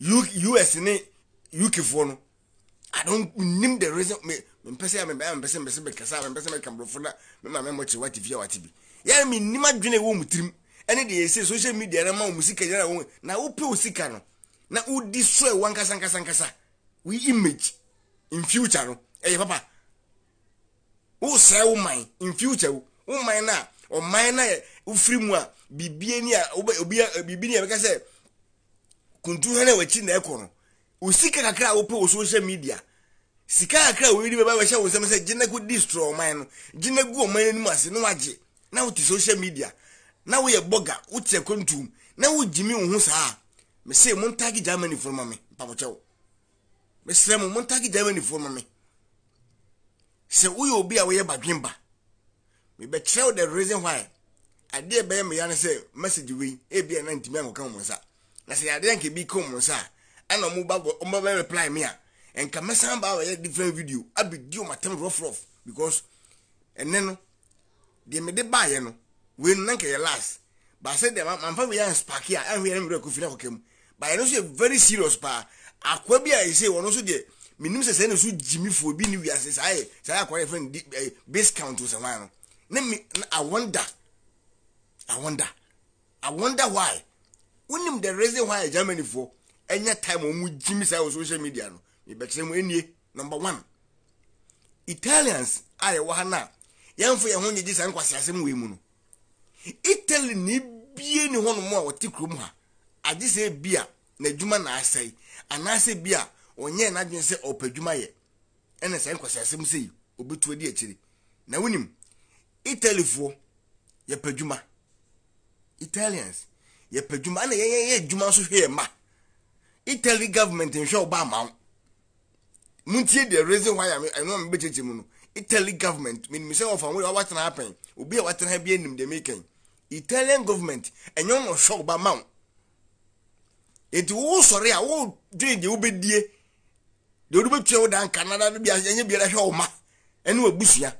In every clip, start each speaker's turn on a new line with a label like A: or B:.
A: us ne uk foɔ no i don't nim the reason me me, mpɛ sɛ mɛbɛyɛ mpɛ sɛ mpɛ sɛ mɛkasa mpɛ sɛ mɛka mborɔfo na mɛma mɛmɔ kyerɛ wate fie a wate bi yɛn mi nim adwene wɔ mu tirim ɛne deɛ yɛsɛ social media na ma wɔn sika gyina wɔn na wopɛ wɔ sika no na wodi soɛ wɔn nkasa nkasa nkasa we image in future no ɛyɛ papa wosɛɛ wo man in future wo wo man na ɔman na yɛ wofiri mu a biribi ni a obi a biribi ni a bɛka sɛ kuntu hɛn a wɔakyi na ɛkɔ no osika kakra a wopɛ wɔ social media sika kakra a wɔyiri bɛba wɔhyɛ wɔn nsɛm sɛ gyina ko destroy ɔman no gyina gu ɔman no mu ase na wagye na wote social media na woyɛ bɔga wote akɔntum na wogyimi wo ho saa mesɛ montake germany foɔ ma me mpabokyɛw mesrɛ mo montake germany foɔ ma me sɛ woyɛ obi a woyɛ badwen ba mebɛkyerɛ the reason why adeɛ bɛyɛ meya no sɛ message wei ebia na ntimi ankɔka wo mo nsa na sɛ yadeɛ nka bi kɔn mu nsa ɛna ɔmo ba bɔ ɔmo ba reply mi a nka mɛsan ba ɔyɛ different video abedi ɔmo atam rough because ɛnɛ no deɛ mɛ de baayɛ no wei no nanka yɛ last baasa deɛ mamfa wei yɛ spaki a ɛhwɛ yɛn mmerɛ kofi na kɔkɛ mu baayɛ no nso yɛ very serious paa akwa bi a yɛsɛ wɔn nso deɛ menim sɛ sɛɛ na so gyimifoɔ bi ne wiase saa yɛ saa yɛ akwa yɛ fɛn di ɛɛ base count sɛ wɔn ano ne mi i wonder i wonder i wonder why wonim the reason why germany foɔ ɛnyɛ time ɔmo gyimi saa wɔ social media no mebɛkyerɛ mu ɛnie number one italians a yɛwɔ ha no a yɛmfa yɛn ho nyegye saa nkwaseasɛm wei mu no italy ne bie ne hɔnom a wɔte kurom ha agye sɛ bi a n'adwuma na asɛe anaasɛ bi a ɔnyɛ n'adwene sɛ ɔpɛ adwuma yɛ ɛna saa nkwaseasɛm sɛ yi obetu adi akyire na wonim italyfoɔ yɛpɛ adwuma italians yɛpɛ adwuma ana yɛyɛ adwuma nso hwɛ yɛ ma italy government nhwɛ ɔba ama wo muntie the reason why ɛno a mebɛkyekyɛ mu no italy government menim sɛ ɔfa wo wawatena apɛn obi a watena ha bi anim dɛm ekɛn italian government ɛnyɛ ɔno hwɛ ɔba ma wo enti wosɔre a wodwene deɛ wobɛdie deɛ wode bɛtua wo danka nada no bi ɛnyɛ biara hwɛ wo ma ɛne wabusua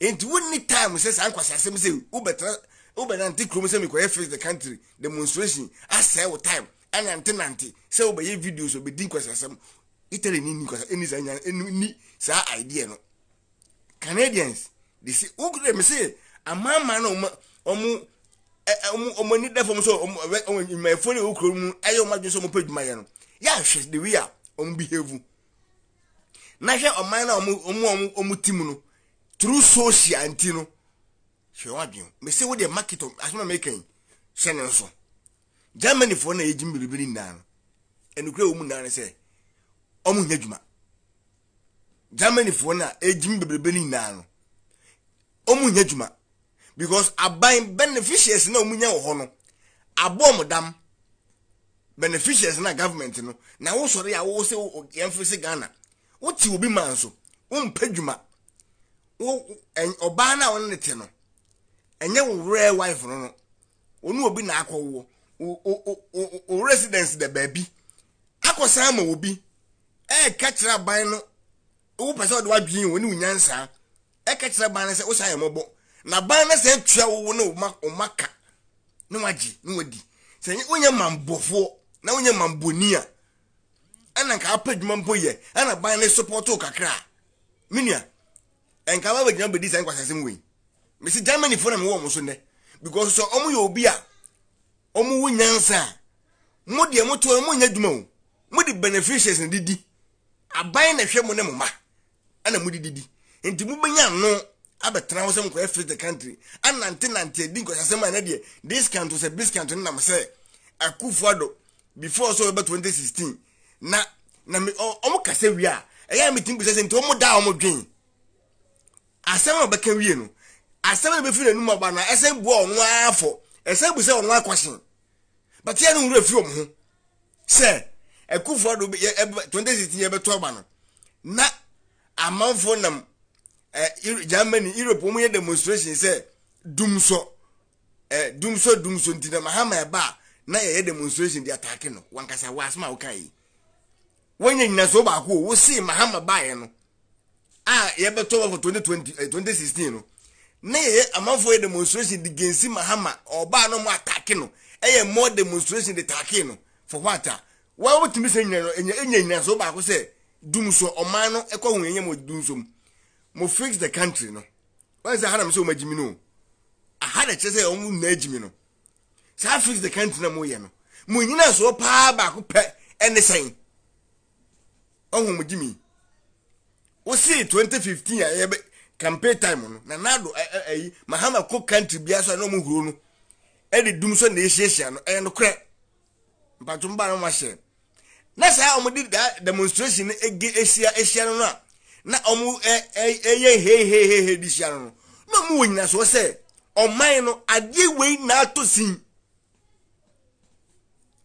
A: enti wonni time sɛ saa nkwasiasɛm sɛ wobɛtena wobɛ nante kurom sɛ mekɔyɛ face the country demonstration asɛe wo time anante nante sɛ wobɛyɛ videos obɛdi nkwasasɛm italy ni ni kwasa ɛni saa ɛni ni saa idea no canadians de si wokura mi sɛ amaama na ɔmo ɔmo ɔmo ɔmo ani da fam so ɔmo ɛbɛ ɔmo adwumayɛfo ne wokura mu ayɛ ɔmo adwuma sɛ ɔmo pɛ adwuma yɛ no yɛahwɛ the way a ɔmo behave na hwɛ ɔman na ɔmo ɔmo ɔmo ɔmo ti mu no through social nti no hwɛ wɔn adwene mesie wo deɛ market asoma mɛ kɛn hyɛ ne nso germany foɔ na yɛ gyim biribi ne nyinaa no ɛnukura wɔn mu nyinaa no sɛ wɔn nyɛ adwuma germany na ɛgyim biribi ne no wɔn nyɛ adwuma because aban beneficiaries na wɔn nyɛ wɔ hɔ no abɔ wɔn dam beneficiaries na government no na wosɔre a wɔwɔ sɛ yɛn fi se ghana wote obi ma nso wɔn mpɛ adwuma ɔbaa no a ne te no. enye wure wife no no onu obi na akọ wo residence de baabi akọsa ama obi ɛka e kyerɛ aban no wopɛ sɛ ɔde wadwene wɔ ne wo nyansaa ɛka kyerɛ ban no sɛ wohyɛ ayɛ mmɔbɔ na ban no sɛ atua wo ne ɔma ka ne wagye ne wadi sɛ wonyɛ na wonyɛ mambɔni a e nka apa adwuma mpo yɛ ɛna e ban no sopɔto kakra a menua ɛnka ba bɛgyina bɛdi sɛ nkwasɛsɛm wei mesi germany fo na mewɔ mo so nɛ because sɛ ɔmo yɛ obi a ɔmo wo nyansa a mo deɛ mo toɔ mo nyɛ dwuma o mo de beneficiaries na didi aban na hwɛ mo ne mo ma ɛna mo de didi nti mo bɛnya ano abɛtena ho sɛ mo kɔyɛ free the country anante nante adi nkɔsasɛm a ne deɛ discount sɛ biscuit ne nam sɛ akufo ado before sɛ ɔbɛ 2016 na na me ɔmo kasa wie a ɛyɛ a mi ti n bisɛ sɛ nti ɔmo da a ɔmo dwen asɛm a ɔbɛka wie no asɛm a bɛfiri n'anum aba no ɛsɛn bua ɔno ara fɔ ɛsɛn bu sɛ ɔno akɔsen bateɛ no nwura fi ɔmo ho sɛ ɛkufoɔ do yɛ ɛbɛ twenty sixteen yɛ bɛtɔ aba no na amanfoɔ nam ɛ e, germany europe wɔn yɛ demonstration sɛ dumsɔ ɛ dumsɔ dumsɔ nti na mahama ɛba a na yɛyɛ demonstration de ataake no wankasa wɔ asoma a wɔka yi wɔnyɛ nyinaso baako o wosi mahama baayɛ no a yɛbɛtɔ wɔ for twenty twenty twenty sixteen no ne yɛ amanfoɔ yɛ demonstration de gensi mahama ɔbaa no mu atake no ɛyɛ e more demonstration de take no for what ah? a wɔn wotumi sɛ nyina enya enya nyina so baako sɛ dum so ɔman no ɛkɔ e ho yɛnyɛ mo dum so mu mo fix the country no wɔn sɛ ahanam sɛ wɔn agyimi no aha na kyerɛ sɛ wɔn mu nyinaa agyimi no saa fix the country na mo yɛ no mo nyina so paa baako pɛ ɛne e sɛn ɔhun mo gyimi wosi twenty fifteen a yɛbɛ campaign time no na nado ayi mahama kɔ country bia so a na ɔmo huro no ɛde dum so na ehyiahyia no ɛyɛ nokorɛ mpato mba no wahyɛ na saa ɔmo de da demonstration no ege ehyia ehyia no no a na ɔmo ɛ ɛ ɛyɛ hehehehe de hyia no no na ɔmo wɔ nyina so sɛ ɔman no adeɛ wei na ato sin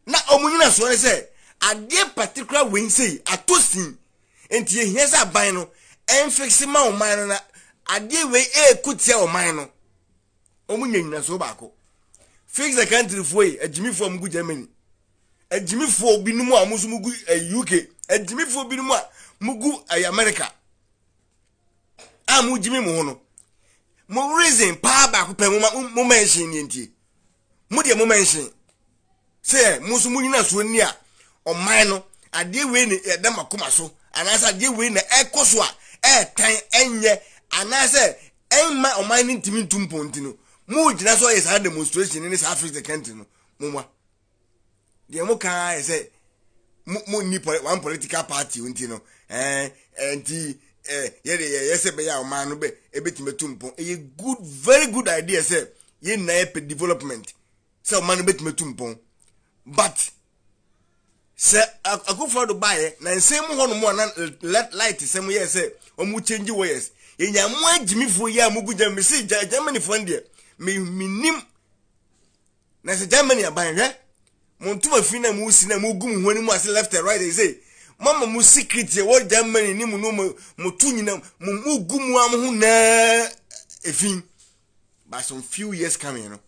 A: na ɔmo nyina so sɛ adeɛ particular wei sei ato sin nti ehia sɛ aban no ɛnfɛkisi ma ɔman no na adeɛ wei ɛɛku tia ɔman no ɔmo nya nyinaso baako fix the country foɔ yi agyimifoɔ a mo gu germany agyimifoɔ binom a mo nso mo gu eh, uk agyimifoɔ binom a mo gu eh, america a mo gyimi mo ho no mo reason paa baako pɛ mo ma mo ma nhyɛn nie ntie mo deɛ mo ma nhyɛn sɛ mo nso mo nyinaso ni a ɔman no adeɛ wei na eh, ɛda ma koma so anaasɛ adeɛ wei na ɛkɔ so a ɛɛtan ɛnyɛ anaasɛ ɛnma ɔman no ntumi ntu mpɔnti no mo gyina so ɔyɛ saa demonstration ne saa Africa the country no momma deɛ mo kaa yɛ sɛ mo ni one political party nti no ɛɛ nti ɛɛ yɛde yɛyɛ sɛ bɛyɛ a ɔman no bɛ ebɛtumi tu mpɔn ɛyɛ good very good idea sɛ yɛn nyinaa yɛ pɛ development sɛ ɔman no bɛtumi tu mpɔn but sɛ akufo do baayɛ na nsɛm mu hɔ nom a na light sɛm yɛ sɛ ɔmo change wires yɛnyamu agyimifoɔ yi a mugu gyam mesi germanyfoɔ no deɛ menim na sɛ germany aban hwɛ mo ntoma fi na mo si na mo gu mo ho anim ase left and right ɛsɛ mama mo secret yɛ wɔ germany ne mu no mo mo nyina mo mo am ho naa efin by some few years coming no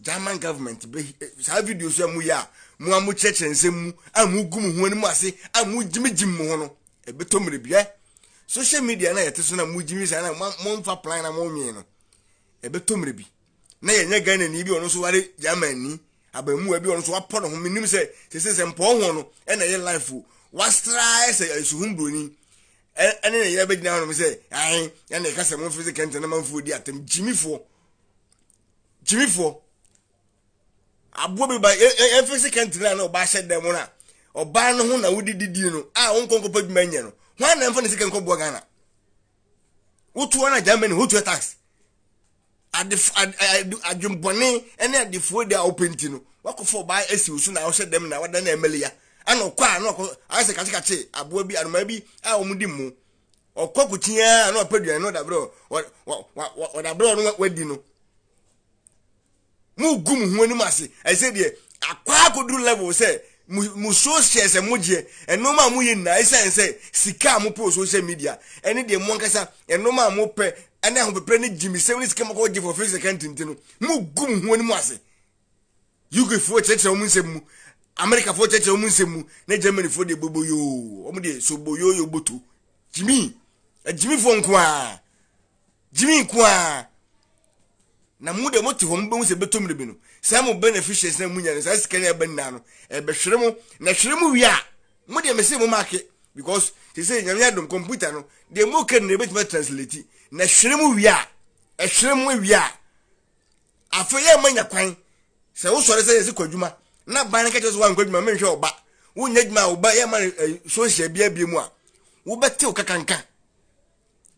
A: german government bɛ saa video so a mo yɛ a mo a mo kyerɛkyerɛ nsɛm mu a mo gu mo ho anim ase a mo mo ho no ɛbɛtɔ mmerɛ bi ɛ social media na yɛte so na mogyimi saa na momfa plan na momwee no ɛbɛtɔ mmerɛ bi na yɛnyɛ ghanani bi ɔno so ware germany abamuwa bi ɔno so wapɔ ne ho menim sɛ sɛsɛ sɛ mpɔɔ ho no ɛna ɛyɛ life o wastrae sɛ asuhum buroni ɛne ne yɛrɛ bɛgyina hɔnom sɛ ae ɛna ɛka sɛ momfiri sɛ kɛntɛ na mamfoɔ di atɛm gyimifoɔ gyimifoɔ aboa bi ba ɛmfiri sɛ kɛntɛ no a na ɔbaa hyɛ dɛm no a ɔbaa no ho na wodedidie no a wonkɔnkɔpɔ adwuma nyɛ no na na mfa ne sika nkɔboa ghana wotoa na germany wotua tax adwembɔne ne adefoɔ de a wopɛnti no wakɔfa ɔbaa asi wo so na wohyɛ dɛm na wada na ɛmɛle ya ana ɔkɔ a na ɔkɔ ayɛ sɛ kakyekakye aboa bi anomaa bi a wɔn di mu ɔkɔ kutia na ɔpɛ duane na ɔdabrɛ ɔdabrɛ no wadi no mu gu mu ho anim ase ɛsɛ deɛ akɔ akɔduru level sɛ mo social sɛ mo deɛ ɛnoma a moyɛ nyinaa ɛsiane sɛ sika a mopɛ wɔ social media ɛne deɛ mo ankasa ɛnoma a mopɛ ɛne ahopɛpɛ ne gyimisɛm ne sika mɔkɔ gye fɔ fɛi sika ntinti no mogu mo ho anim ase ukfoɔ kyerɛkyerɛ wo mu nsɛm mu amerikafoɔ kyerɛkyerɛ wo mu nsɛm mu na germanyfoɔ deɛ boboyoo ɔmo deɛ so boyoyo boto gyimi agyimifoɔ nko a gyimi nko a na mo deɛ mote hɔ mobɛhu sɛ bɛtɔm de bi no saa mo beneficiaries na mu nya no saa sika na ɛbɛ nna no ɛbɛhwere mo na hwere mo wie a mo deɛ mɛsɛ mo maake because te sɛ nyame adom computer no deɛ mo ka no na ɛbɛtumi translate na hwere mo wie a ɛhwere mo wie a afei yɛ ma nya kwan sɛ wosɔre sɛ yɛsi kɔ adwuma na ban no ka kyerɛ sɛ woankɔ adwuma menhwɛ ɔba wonya adwuma a woba yɛ ma no sohyia bia bia mu a wobɛtew kakanka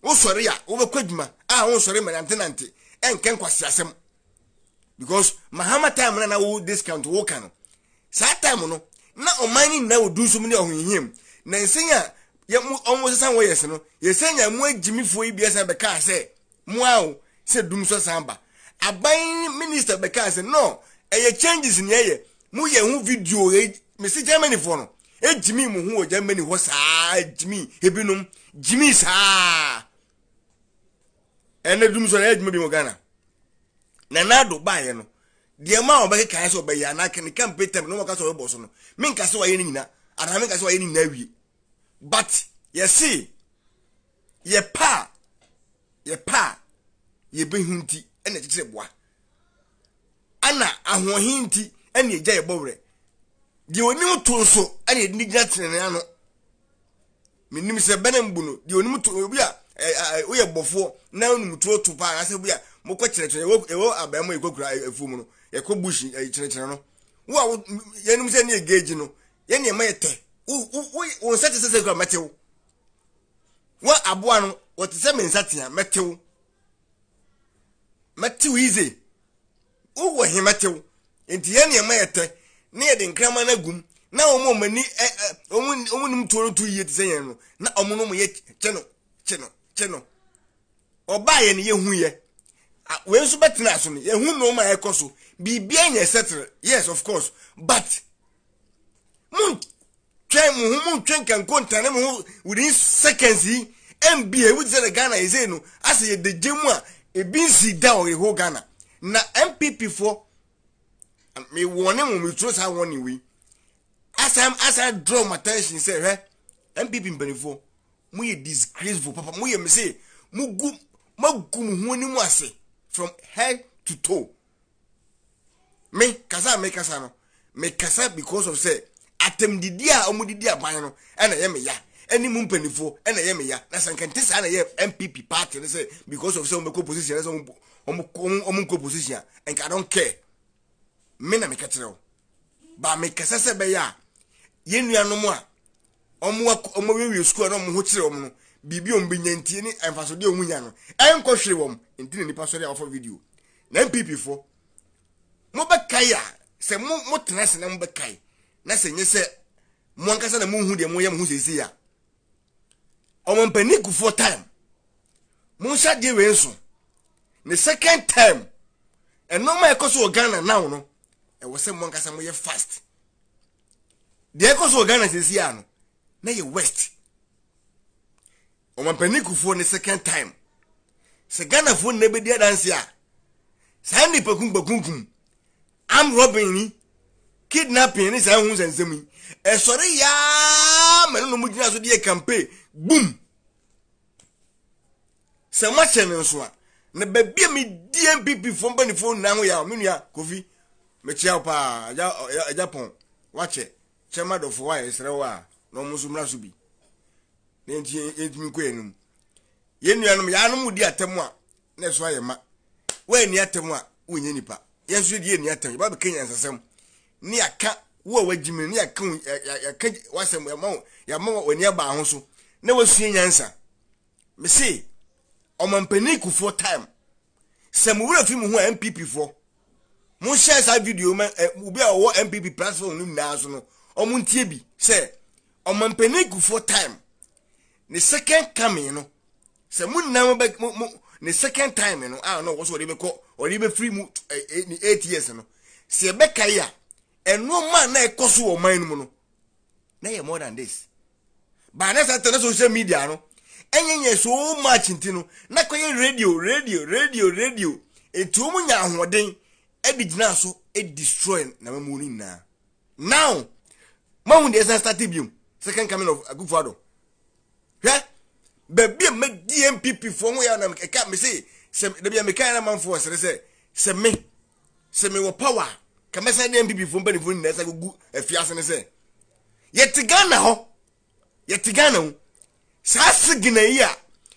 A: wosɔre a wobɛkɔ adwuma a wosɔre ma nantenante ɛnkɛ nkwasiasɛm because mahama time na na wo discount wo ka no saa time no na ɔman no nyinaa so dunsum ne ɔhohiam na nsɛn a ɔmo sesa wɔ yɛsɛ no yɛsɛ nya mu agyimifoɔ yi biasa bɛkaa sɛ mu a o sɛ dum so san ba aban minister bɛkaa sɛ no ɛyɛ changes ne ɛyɛ mu yɛ ho video yɛ e, mesi germany foɔ no egyimi mu ho wɔ germany hɔ saa egyimi ebinom gyimi saa ɛnna dum so na ɛyɛ edwuma bi wɔ ghana. na nado baeɛ no deɛ ma a wɔbɛkekaeɛ sɛ ɔbɛyɛ anaka ne campaign time na wɔka sɛ ɔbɛbɔ so no menka sɛ wayɛ no nyina anaa menka sɛ wayɛ no nyina awie but yɛse yɛpa a yɛpa a yɛbɛhu nti ɛna ɛkyekyere boa ana ahoɔhe nti ɛna ɛgya yɛbɔ werɛ deɛ onim to nso ɛna yɛde gyina tenene ano menim sɛ bɛne mbu no deɛ onim to obi a woyɛ bɔfoɔ na onumtuo to paa anasɛ bi a mukwe chenechene ewo abamu ikwekura efumuro ekobushi no wa yenum se ni egeji no ye ni ema yete wo nsate sese kura metewo wa aboa no wɔte sɛ me nsatea mɛtew mɛtew yize wowɔ he mɛtew nti yɛ nneɛma yɛtɛ na yɛde no agum na ɔmo ɔmani ɔmo nim tuo no yie te sɛ yɛn no na ɔmo no mo yɛ kyɛ no kyɛ no kyɛ no ɔbaa yɛ yɛ Ah, wee nso bɛtena aso no yɛhu na ɔma ɛkɔ so biribia nyɛ sɛtere yes of course but montwɛn mo ho montwɛn kanko ntane mo ho within seconds yi mbia ewu ti sɛ de ghana ɛsɛ no asɛ yɛde gye mu a ebi nsi da ɔyɛ hɔ ghana na npp foɔ um, mewɔne mo meturo saa wɔne wei asam asam draw my attention sɛ hwɛ npp mpanimfoɔ moyɛ disgraceful papa moyɛ me se mogu magu mo ho anim ase from head to toe me kasa me kasa no me kasa because of say atemdidi a ɔmo didi aban no ɛna ɛyɛ me ya ɛne mu mpanyinfoɔ ɛna ɛyɛ me ya na sɛ nkɛntɛ saa na ɛyɛ npp party no sɛ because of say ɔmo kɔ position ɛsɛ ɔmo ɔmo ɔmo nkɔ position a nka i care me na me kɛtɛrɛ o ba me kasa sɛ bɛyɛ a yɛn nuanom a ɔmo ɔmo wɛwiɛ sukuu a na ɔmo ho kyerɛ ɔmo no biribi a wɔn bɛnya ntie ne mfasodeɛ a wɔn nya no ɛnkɔ hwere wɔn nti na nipa sɔre a wɔfɔ video na npp fo mo bɛkae a sɛ mo mo tena ase na mo bɛkae na sɛ nye sɛ mo ankasa na mo hu deɛ mo yɛ mo ho sese a ɔmo mpanyin kufoɔ time mo nsa deɛ wei nso ne second time ɛnɔɔma ɛkɔ so wɔ ghana now no ɛwɔ sɛ mo ankasa mo yɛ fast deɛ ɛkɔ so wɔ ghana sese a no na yɛ west ɔmampanin kufuo ne second time sɛ ghanafoɔ nna bɛdi adanse a saa nnipa kunkumakunkum am robin ni kidnapping ne saa ho nsɛnsɛm yi ɛsɔre yaa ma no nom gyina so de yɛ campaign boom sɛ moakyɛ ne nso a na baabi a me dnpp fo mpanifoɔ nyinaa ho yɛ a me nua kofi mekyia wo paa agya pɔn woakyɛ kyɛma dɔfo woayɛsrɛ wo a na ɔmo nso mmra so bi na nti yɛntumi kɔ yɛnum yɛn nuanom yɛanom di atɛm a na ɛso ayɛ ma woanni atɛm a wonyɛ nipa yɛn nso yɛdi yɛnni atɛm yɛba bɛka nyansasɛm ne yɛaka wo a wagyimi ne yɛka yɛka wasɛm yɛma wo yɛma w'ani aba ho so na wasua nyansa mese ɔmampanin kufoɔ time sɛ fi mu ho a npp foɔ mo hyɛ saa video ma ɛ obi a ɔwɔ npp platform no nyinaa so no ɔmo ntie bi sɛ ɔmampanin kufoɔ time ne second coming no sɛ mo nnan bɛ mo mo ne second time no a na ɔwɔ so ɔde bɛkɔ ɔde bɛfiri mu ɛ ne eight years no sɛ ɛbɛka yi a ɛnneɛma a na ɛkɔ so wɔ ɔman no mu no na yɛ more than this baana sɛ tɛnɛ social media no ɛnyɛ nyɛ so much nti no na kɔyɛ radio radio radio radio etu mu nya ahoɔden ɛde gyina so ɛdestroy n'amamu no nyinaa now mahu deɛ ɛsan start bi mu second coming of agufo adɔ hwɛ baabi a mɛdi npp foɔ ho yɛ nam ɛka me se sɛ dabi a meka yɛn amanfoɔ sere sɛ sɛ me sɛ mewɔ power ka mɛsan de npp foɔ mpanimfoɔ nyinaa sɛ gugu afiase ne sɛ yɛte ghana hɔ yɛte ghana ho saa sigina yi a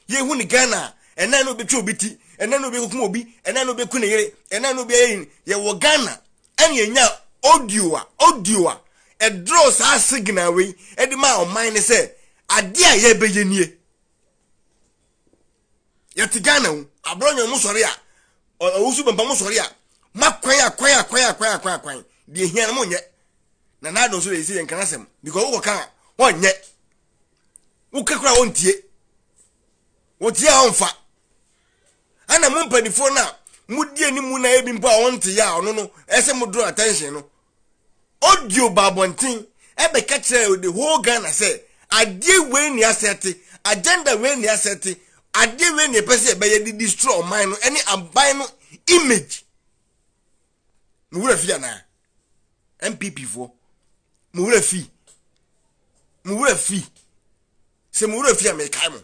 A: yɛhu ne ghana a ɛnan no obɛtwa obi ti ɛnan no obɛkum obi ɛnan no obɛku ne yere ɛnan no obɛyɛ yɛwɔ ghana ɛne yɛnya audio a audio a ɛdorɔ saa sigina wei ɛde maa ɔman ne sɛ adeɛ a yɛbɛyɛ nie yɛte ghana wo aborɔ nyɛ mo sɔre a ɔwo so bɛmpa mo sɔre a ma kwan a kwan a kwan a kwan a kwan a kwan deɛ hia no monyɛ na naadɔ so deɛ sɛ yɛnkana sɛm because wokɔ ka a wɔnyɛ woka kora wɔntie wɔtie a ɔmfa ana mo mpanifoɔ no a modi animu na ebi mpo a wɔnteyɛ a ɔno no ɛsɛ modoro attention no audio baabɔnten ɛbɛka kyerɛ the whole ghana sɛ adeɛ wei ne asɛte agenda wei ne asɛte adeɛ wei ne ɛpɛ sɛ ɛbɛyɛ de destroy ɔman no ne aban no image me wura fi anaa npp foɔ me wura fi me wura fi sɛ me wura fi a mekae mo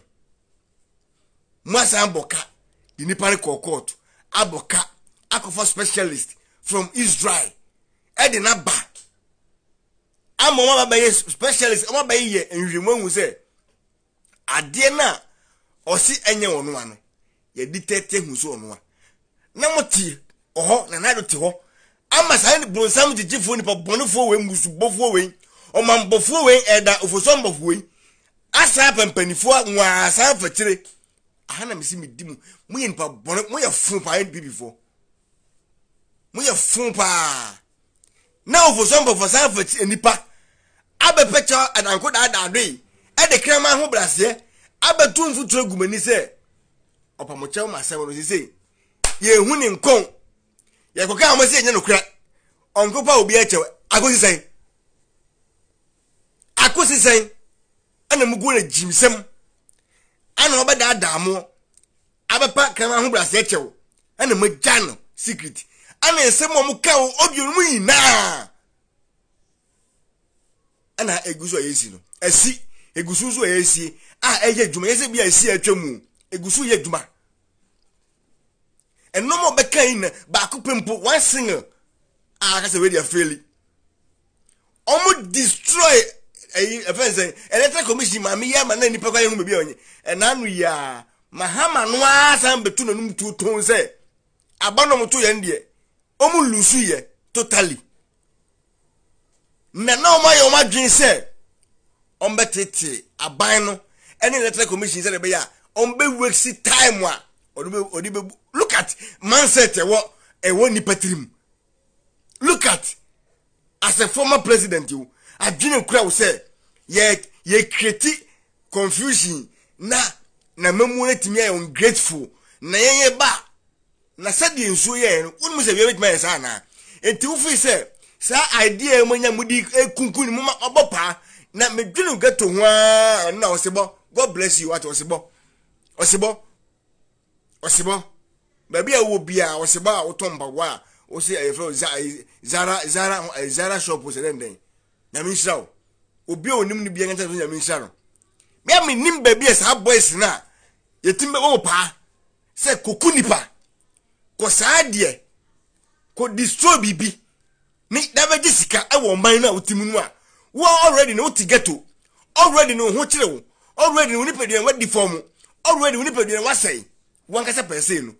A: mo asan bɔ ka de nipa no kɔɔ court abɔ ka akɔfa specialist from israel ɛde n'aba ama ọma ababɛyɛ specialist ọma abɛyɛ nhwiemu ehu sɛ adeɛ no a ɔsi ɛnyɛ wɔn ano yɛde tɛɛtɛ ehu so wɔn na mo tie ɔhɔ na nado te hɔ ama saa ne bronsam gyegyefoɔ nipa bɔnefoɔ wei musubɔfoɔ wei ɔmanbɔfoɔ wei ɛda ofosɔmbɔfoɔ wei asa pampanifoɔ nwaa asa fɛkyere aha na mesi mi di mu mo yɛ nipa bɔne mo yɛ fun paa ɛni bibifoɔ mo yɛ fun paa na ofosɔmbɔfoɔ saa fɛkyere nipa. abepecha ananko da ada adui ɛde krama ho abetu mfuturo gu m'ani sɛ ɔpamokyɛw ma asɛm no sise yɛhu ne nkɔn yɛkɔka a mo sɛ yɛnyɛ nokorɛ obi akyɛw akosi sɛn akosi sɛn ɛna mu gu na gyimsɛm ɛna ɔbɛda ada amoɔ abɛpa krama ho braseɛ kyɛw ɛna mo gya no secret ɛna nsɛm a mo ka ɛna egu so a yɛsi no ɛsi egu so so a yɛsi a ɛyɛ adwuma yɛsɛ bi a ɛsi atwa mu egu so yɛ adwuma ɛnɔm a ɔbɛka yi na baako pɛ mpo one single a akasa wei deɛ feli ɔmo destroy ɛyi ɛfɛn sɛ electoral commission maame yɛ ama na nipa kɔ ayɛ ho beebi a ɔnyɛ ɛnanu yaa mahama no asan bɛtu n'anum tuo tɔn sɛ abanɔm to yɛn deɛ ɔmo lusu yɛ totally mmɛ na ɔma yɛ ɔma dwen sɛ ɔmbɛtete aban no ɛne electoral commission sɛ de bɛyɛ a ɔmbɛwura si time a ɔde bɛ ɔde bɛ look at mindset ɛwɔ ɛwɔ nipa tirim look at as a former president o adwene kura o sɛ yɛ yɛ create confusion na na mamu no tumi ayɛ ungrateful na yɛn yɛ ba na sɛdeɛ nsuo yɛ yɛn no wɔn mu sɛ wiye bɛtumi ayɛ saa anaa nti wofi sɛ. saa idea mu nya mu di ekunkun mu ma ɔbɔ paa na medwene geto ho ara ɛno na ɔsebɔ god bless you ati ɔsebɔ ɔsebɔ ɔsebɔ baabi a ɛwɔ bia ɔsebɔ a wotɔ mpaboa a wɔsi ɛyɛ fɛ zara zara zara shop sɛ dɛn dɛn nyame nhyira o obi a onim no bia nkyɛn sɛ nyame nhyira no bia mi nim baabi a saa boys na yɛtim bɛ wɔwɔ paa sɛ koko nipa kɔ saa deɛ kɔ destroy biribi. ne dabɛgye sika ɛwɔ ɔman no a wotim no a wo already no wote ghetto already no ho kyerɛ wo already no wo nipadua wadi fam already wo nipadua wasɛe wankasa pɛɛ no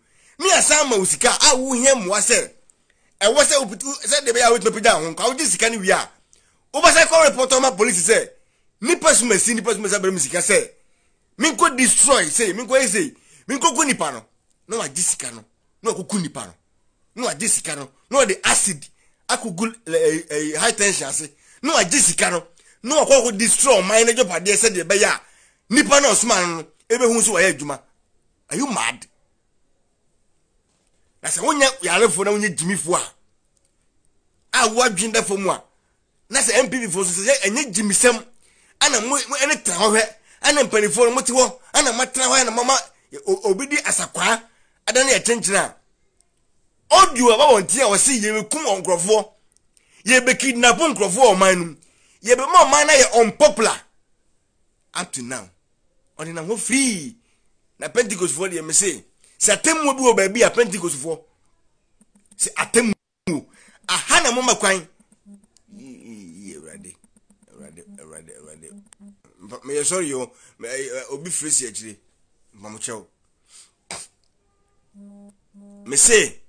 A: ne asan ma wo sika a wohia mmoa sɛ ɛwɔ sɛ sɛ deɛ bɛyɛ a wotumi pagya ho nkwa wogye sika no wie a wobɛsɛ kɔ repɔtɔ ma polisi sɛ nipa suma si nipa suma sɛ bɛrɛ mu sika sɛ menkɔ destroy sei menkɔ yɛ sei menkɔ ku nipa no na wagye sika no na wakɔku nipa no na wagye sika no na wɔde acid akɔgu ɛɛ eh, eh, eh, high tension ase na wagye sika no na wakɔ akɔ destroy ɔman no adwapadeɛ sɛdeɛ ɛbɛyɛ a nipa na ɔsoma no no ebehu nso wɔyɛ adwuma are you mad na sɛ wonyɛ yarefoɔ na wonyɛ gyimifoɔ a a woadwene da fam a na sɛ npp foɔ so sɛ ɛnyɛ gyimisɛm ana mo ɛne tena hɔ hwɛ ana mpanimfoɔ no mote hɔ ana moatena hɔ ana mama obi di asakwaa ada no yɛ kyenkyene a audio aba wɔn ti a wɔsi yɛbɛkum wɔn nkurɔfoɔ yɛbɛkidnapo nkurɔfoɔ ɔman no mu yɛbɛma ɔman no yɛ unpopular up to now ɔde na ho free na pentecostfoɔ deɛ mese sɛ atemmuo bi wɔ baabi a pentecostfoɔ sɛ atemmuo aha na moma kwan awurade awurade awurade awurade meyɛ sɔre yo eh, eh, obi firi si akyire mpamokyɛw mese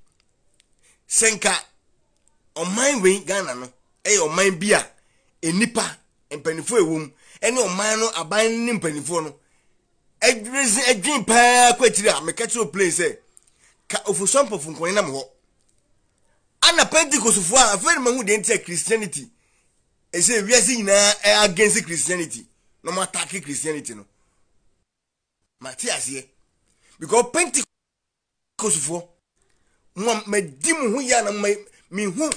A: sɛ nka ɔman wei ghana no ɛyɛ ɔman bi a enipa mpanimfoɔ ɛwɔ mu ɛne ɔman no aban ne mpanimfoɔ no ɛdwese ɛdwen paa kɔ akyiri a mɛka kyerɛ plane sɛ ka ofosɔ mpɔfo nkɔne nam hɔ ana pentikosfoɔ a afei ne mahu deɛ nti a christianity ɛsɛ wiase nyinaa ɛ against christianity na mo atake christianity no mate aseɛ because pentikosfoɔ nwa madi mu ho yɛ na mehu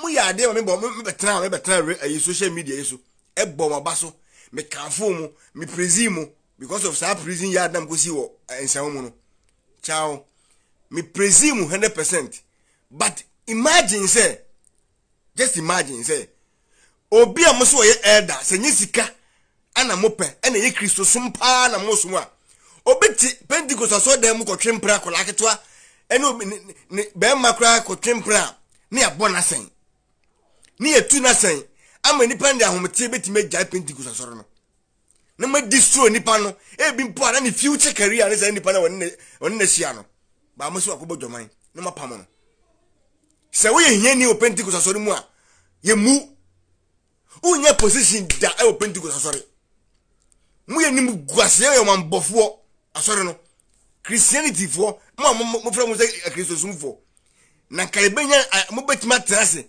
A: moyɛ adeɛ ma mebɔ mebɛtena mebɛtena ayi social media yi e so ɛbɔ maba so mekamfo mu mepresi mu because of saa prison yard na mkɔsi wɔ eh, nsawo mu no kyao mepresi mu 100 percent but imagine sɛ just imagine sɛ obi a mo so wɔyɛ elder sɛ nye sika ana mopɛ ɛna ɛyɛ kristo som paa na mosom a obi te pentecost asɔdan mu kɔtwe mpra akɔla ketewa ɛne obi e e ne ne bɛrima koraa kɔtwe mpera ne yɛbɔ n'asɛn ne yɛtu n'asɛn ama nipa ne de ahometeɛ bɛtumi agya pentikos asɔre no na ma di suro nipa no ebi mpo ana ne future career ne sɛ nipa na wɔne ne wɔne ne hyia no baa mo so akɔbɔ dwaman na ma pam no sɛ woyɛ hiani wɔ pentikos asɔre mu a yɛ mu wonyɛ position da ɛwɔ pentikos asɔre mu yɛ nim guaseɛ yɛ ɔmanbɔfoɔ asɔre no christianity foɔ mo a mofrɛ mo sɛ akristosomfoɔ eh, na nka yɛbɛnya eh, mobɛtumi atena ase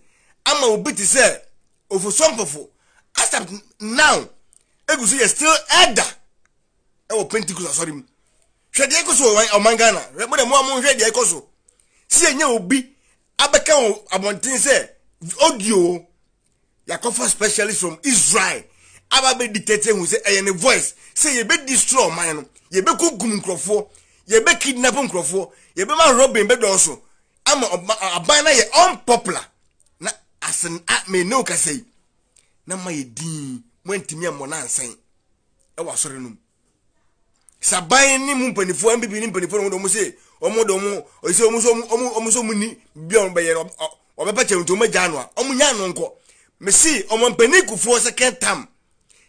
A: ama obi te sɛ ofosɔmpɔfo asap now egu so yɛ still ɛda ɛwɔ pentikul asɔre mu hwɛ deɛ ɛkɔ so wɔ ɔman ghana mo dɛ mo a mo nhwɛ deɛ ɛkɔ so si yɛ nya obi abɛka wɔ abɔnten sɛ audio yakɔfa specialist from israel aba bɛ dictate hu sɛ ɛyɛ ne voice sɛ yɛbɛ destroy ɔman no yɛbɛ kunkun nkurɔfoɔ yɛbɛ kidnap nkurɔfoɔ yɛbɛma robin bɛdɔɔso ama aban no yɛ unpopular na asen a mene kasa yi na ma yɛ dii moantumi ammɔ no ansɛn ɛwɔ asɔre no mu sɛ aban ne mu mpanifoɔ mpp ne mpanifoɔ no wɔde ɔmo se ɔmo de ɔmo ɔsɛ ɔmo so ɔmo so ɔmo ni bi a ɔmo bɛyɛ ɔbɛpɛ kyɛn ntoma gya ano a ɔmo nya ano nkɔ mesi ɔmo mpanin kufoɔ second term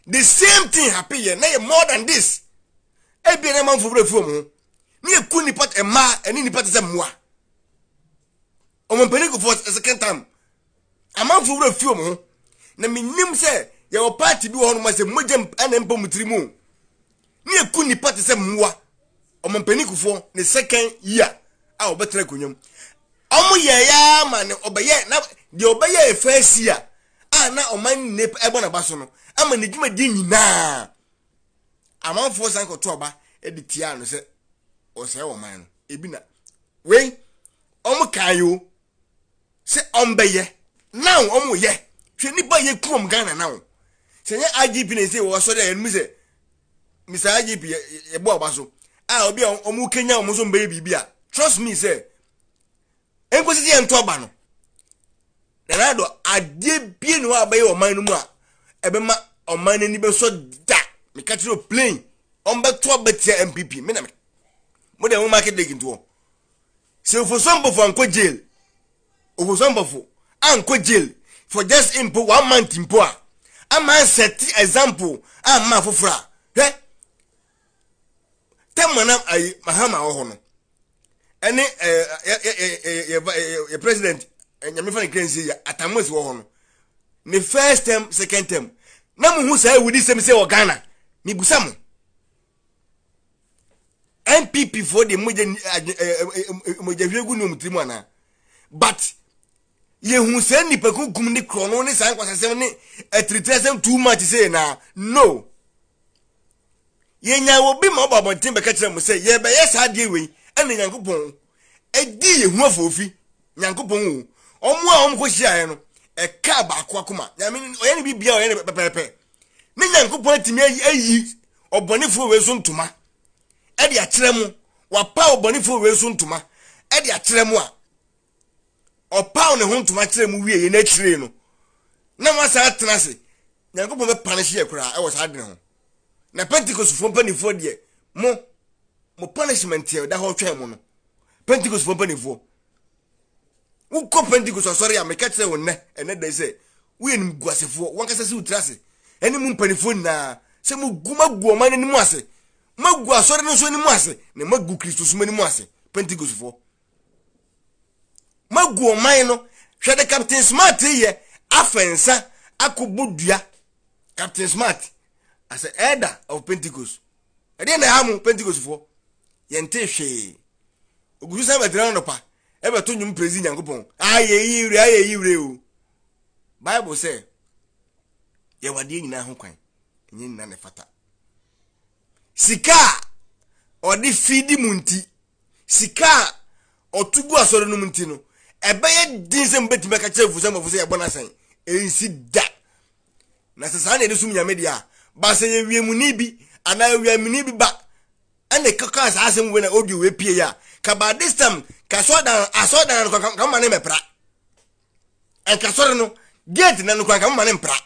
A: the same thing happen yɛ na yɛ more than this ebi yɛ na ɛma nfo bere fi ɔmo ho ne yɛku nipa mmaa eh, ɛne eh, nipa te sɛ mmoa ɔmampani kofo eh, second time amanfo wura fie ɔmo ho na menim sɛ yɛwɔ party bi wɔ hɔnom a sɛ mogya ana mpa mu tiri mu ne yɛku nipa te sɛ mmoa ɔmampani kofoɔ ne second year a ɔbɛtena akonnwa mu ɔmo yɛ yɛ ama ne ɔbɛyɛ na deɛ ɔbɛyɛ ɛfɛ si a a na ɔman ne ɛbɔ n'aba so no ama ne dwumadi nyinaa amanfoɔ san kɔto aba ɛde tia no sɛ ɔsɛe ɔman no ebi na wei ɔmo kaa yi o sɛ ɔmo bɛyɛ now ɔmo yɛ hwɛ nipa yɛ kurom ghana now sɛ nyɛ igp na ɛsɛ wɔsɔ dɛ ɛnum sɛ mr igp yɛbɔ ɔba so a obi a ɔmo kenya ɔmo nso mbɛyɛ biribi a trust me sɛ nkosi deɛ nto aba no nanado adeɛ bie na wabɛyɛ ɔman no mu a ɛbɛma ɔman no ani bɛsɔ da meka kyerɛ o plane ɔmo bɛto abɛtia npp mena meka mo de mo market day ntoɔ sɛ ofosɔmbɔfo ankɔ jail ofosɔmbɔfo ankɔ jail for just mpo one month mpo a ama asɛte example ama foforɔ a hwɛ tɛmma na ayi mahama wɔ hɔ no ɛne yɛ president nyame fa ne kra nsie yɛ atamasi wɔ hɔ no ne first term second term na muhu saa awudi sɛm sɛ wɔ ghana mebusa mo npp fo d mejehegwu eh, eh, n'omutirimana but yehunsen gum eh, too much say na no yenya obi ma ọgba abọntin bɛka kyerɛ mu sɛ yɛbɛyɛ saa adeɛ wei ɛna nyankopɔn edi yehu afoofi nyankopɔn o ɔmo a ɔmo kɔ hyiaeɛ no ɛka e baako akoma nyame ɔyɛ ne bibia ɔyɛ ne pɛpɛɛpɛ ne nyankopɔn atumi ayi e, e ɔbɔnefoɔ wei so ntoma ɛde akyerɛ mu wapa ɔbɔnifo wei so ntoma ɛde akyerɛ mu a ɔpaw ne ho ntoma kyerɛ mu wie yɛn akyire no na wɔn asan atena ase nyankopɔn bɛ hyɛ koraa ɛwɔ saa adene ho na pentikosfoɔ mpanimfoɔ deɛ mo mo punishment yɛ da hɔ twɛn mo no pentikosfoɔ mpanimfoɔ wokɔ pentikos asɔre a meka kyerɛ wo nnɛ ɛnɛ da sɛ woyɛ nimguasefoɔ wankasa sɛ wotiri ase ɛne mu mpanimfoɔ nyinaa sɛ mo guma gu no anim ase magu asɔre no nso anim ase na magu kristo soma anim ase pentikosfoɔ magu ɔman no hwɛ captain smart yɛ afa nsa dua captain smart asɛ elder of pentikos ɛdeɛ na ɛha mu pentikosfoɔ yɛnte hwee ogusu sɛ bɛtena no nɔpa ɛbɛto nwom presi nyankopɔn ayɛyi wre ayɛyi wre o bible sɛ yɛwadeɛ nyinaa ho kwan ɛnyɛ nyinaa ne fata sika a ɔde fidi mu nti sika a ɔto gu asɔre no mu nti no ɛbɛyɛ din sɛ mubɛtumi bɛka kyerɛ fusɛ mafo sɛ yɛbɔ no asɛn ɛnsi da na sɛ saa na yɛde som nyame deɛ a ba sɛ yɛwiamuni bi anaa yɛwiamuni bi ba ɛna kaka saa asɛm wei na ɔdi wei pie yi a kaba this time kasɔdan asɔdan no kama ne mɛpra ɛnkasɔre no gate na no kama ne mpra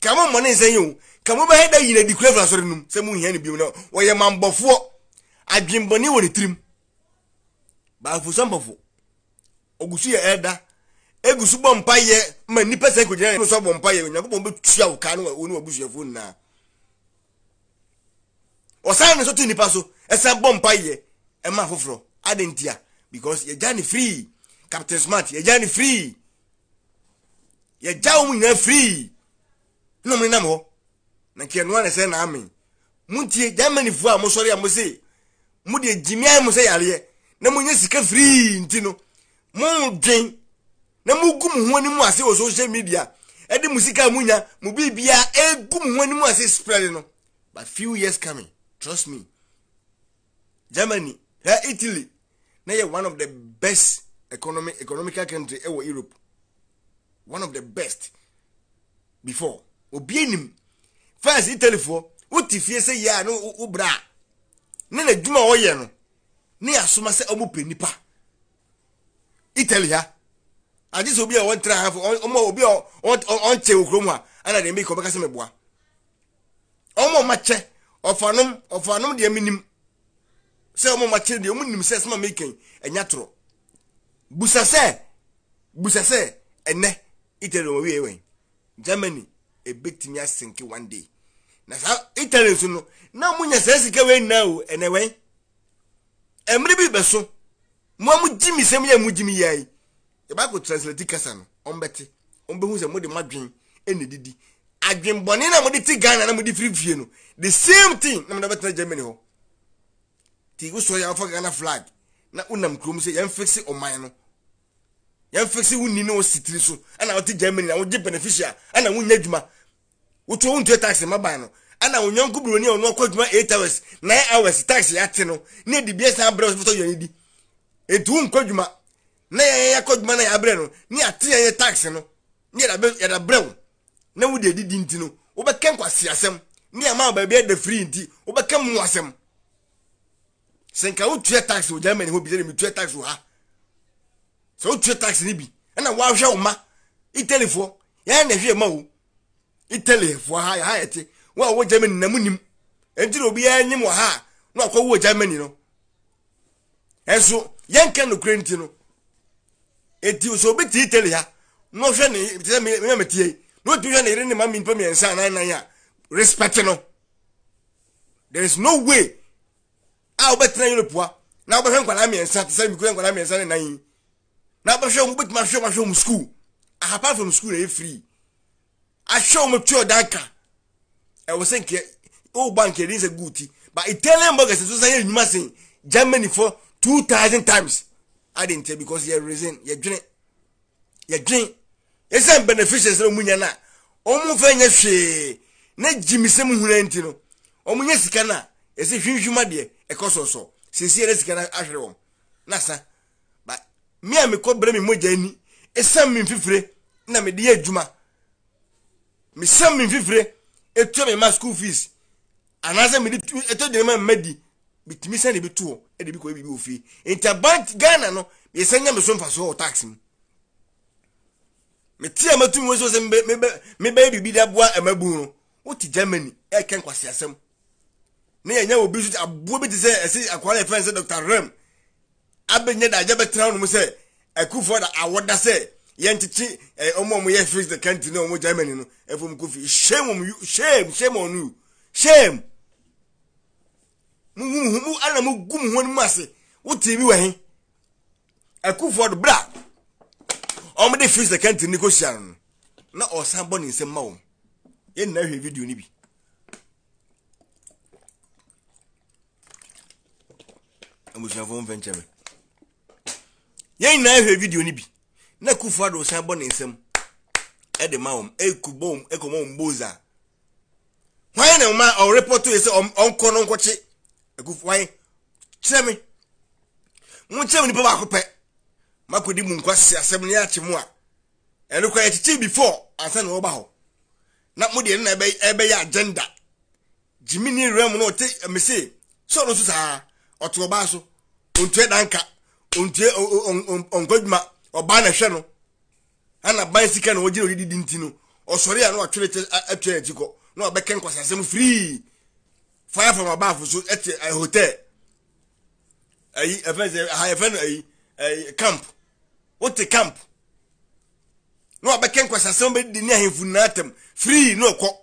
A: kama mmɔne nsɛn yi o ka mobɛyɛ da yina di kurafura sɔre num sɛ mohia ne biom na ɔyɛ mambɔfoɔ adwenbɔne wɔ ne tirim baafo sɛ mbɔfo ɔgu so yɛ ɛda egu so bɔ mpayɛ ma nipa sɛ kogyina ne so abɔ mpayɛ onyankopɔn bɛtua wo kaa ne wo ne wabusuafoɔ nyinaa ɔsan ne so to nipa so ɛsan bɔ mpayɛ ɛma foforɔ ade ntia because yɛgya ne free captain smart yɛgya ne free yɛgya wɔn nyinaa free na wɔn nenam hɔ na nkeɛnoa ne sɛ naame montie germanyfoɔ a mosɔre a mo se modeɛ gyimea mo sɛ yareɛ na monyɛ sika firii nti no modwen na mogu mo ho anim ase wɔ social media ɛde mo sika mu nya mo biribiaa ɛgu mo ho anim ase spread no but few years coming trust me germany ha italy na yɛ one of the best economic economical country ɛwɔ europe one of the best before obi anim first italifoɔ wote fie sɛ yie a ne wo bra a ne na adwuma a ɔyɛ no ne asoma sɛ ɔmo pɛ nipa italy ha agye sɛ obi a wɔntra ha ɔmo obi a ɔnkyɛ wɔ kurom ha ana deɛ mbɛyi ka ɔbɛka sɛ mɛboa ɔmo ɔma kyɛ ɔfanom ɔfanom deɛ menim sɛ ɔmo ɔma kyɛ deɛ ɔmo nim sɛ sɛma mɛkɛn ɛnya torɔ busa sɛ busa sɛ ɛnɛ italy ɔmo wie wɛn germany ebetumi asenke one day na saa italy nso no na mo nya saa sika wei nyinaa o ɛnɛ wɛn mmerɛ bi bɛso mo a mo gyi mi sɛm yɛ mo gyi mi yɛ ayi yɛba kɔ translate kasa no ɔn bɛte ɔn bɛhu sɛ mo de mo adwen ɛna didi adwen bɔnne na mo de ti ghana na mo de firi fie no the same thing na mo de bɛtena germany hɔ ti wosɔ yɛn afɔ ghana flag na wonam kurom sɛ yɛn fɛ si ɔman no yɛn fɛsɛ wo ni ne wo sitiri so ɛna wote germany na wogye beneficia ɛna wonya adwuma wotu wo ntue taxi ma ban no ɛna wo nyɔnko buroni a ɔno akɔ adwuma eight hours nine hours taxi ate no ne de bia san abrɛ wosɛfɔtɔ yɛn di etu wo nkɔ adwuma na yɛn yɛ akɔ adwuma na yɛ abrɛ no ne ate yɛn yɛ taxi no ne yɛda yɛda brɛ wo na wo de edidi nti no wobɛka nkwasi asɛm ne ama baabi ɛda firi nti wobɛka mu asɛm sɛ nka wotua taxi wɔ germany hɔ bi ha sɛ wotue tax no bi ɛna woahwɛ wo ma italifoɔ yɛa na ɛhwɛ ma o italifoɔ ha ha yɛte wo a wo germany na mu nim ɛnti na obiara nyim wɔ ha a na akɔ wo germany no ɛnso yɛnka nokorɛ nti no ɛti sɛ obi te italy ha na ɔhwɛ ne sɛ meamatie na ɔtumi hwɛ ne yere ne ma mimpa mmiɛnsa anannan a respect no there is no way a wobɛtena europe a na wobɛhwɛ nkwadaa mmiɛnsa te sɛ mikuɛ nkwadaa mmiɛnsa ne nan yi na bɛhwɛ mu bɛtumi ahwɛ mu ahwɛ mu school ahapa from school na yɛ free ahwɛ mu tu ɔdan ka ɛwɔ sɛ nkeɛ ɔwɔ bank yɛ de nsɛ gu ti but italian burgers nso sɛ yɛ nnwuma sen germany for two thousand times adi ntiɛ because yɛ reason yɛ dwene yɛ dwene esan beneficiaries na ɔmo nya na ɔmo fɛ nyɛ hwee na gyimisɛm huna nti no ɔmo nyɛ sika na esi hwinhwima deɛ ɛkɔ sɔsɔ sisi yɛ de sika na ahwere wɔn na sa mi a mekɔ brɛ mi mogya ni ɛsɛm e mi mfifire na mede yɛ adwuma mesɛm mi mfifire ɛtua e me ma school fees anaasɛ mede ɛtɔ gyina ma mma di metumi sɛ ne bi to hɔ ɛde bi kɔ bibi wɔ fie nti aban ghana no yɛsɛ nya me so mfasoɔ wɔ tax mu mete a matumi wɔ so sɛ mebɛyɛ biribi de aboa ɛmabu e no wote germany ɛkɛ nkwaseasɛm ne yɛnya wɔ bi so aboa bi te sɛ ɛse akwaa no yɛfɛ sɛ dr rem abɛnya da agya bɛtena wɔn mu sɛ akufoɔ da awɔda sɛ yɛnkyekye ɛ wɔn a wɔyɛ fix the country na wɔn germany no ɛfɔ mu kofi shame wɔn yu shame shame wɔn yu shame mu mu mu ana mu gu mu wɔn mu ase wotie bi wɔ he akufoɔ do bra wɔn de fix the country ne ko hyia no na ɔsan bɔ ne nsam ma wɔn yɛn nyinaa hwɛ video ne bi. abusuafoɔ mfɛnkyɛme yɛn no bi na ekufu ado san bɔ ne nsam ɛde ma wɔn ekubɔ wɔn ekɔmɔ boza na wɔn a ɔrepɔtɔ yɛ sɛ ɔnkɔ no nkɔkye ekufu wɔn kyerɛ mi wɔn kyerɛ mi nkwa si mụ a ɛno na wɔba na mo deɛ na ebe agenda gyimi ne ewura mu na ɔte ɛmɛ se sɔɔ saa ontie ɔnkɔdwuma ɔbaa na ɛhwɛ no ɛna ban sika na wɔgyina wɔde didi nti no ɔsɔre a na watwere kyɛ atwa akyi kɔ na wabɛka nkwasasɛm firii fire from above so ɛte hotel ayi ɛfɛn sɛ aha ɛfɛn no ayi ɛyi camp wote camp na wabɛka nkwasasɛm bɛ di ne ahemfo nyinaa tɛm firii na ɔkɔ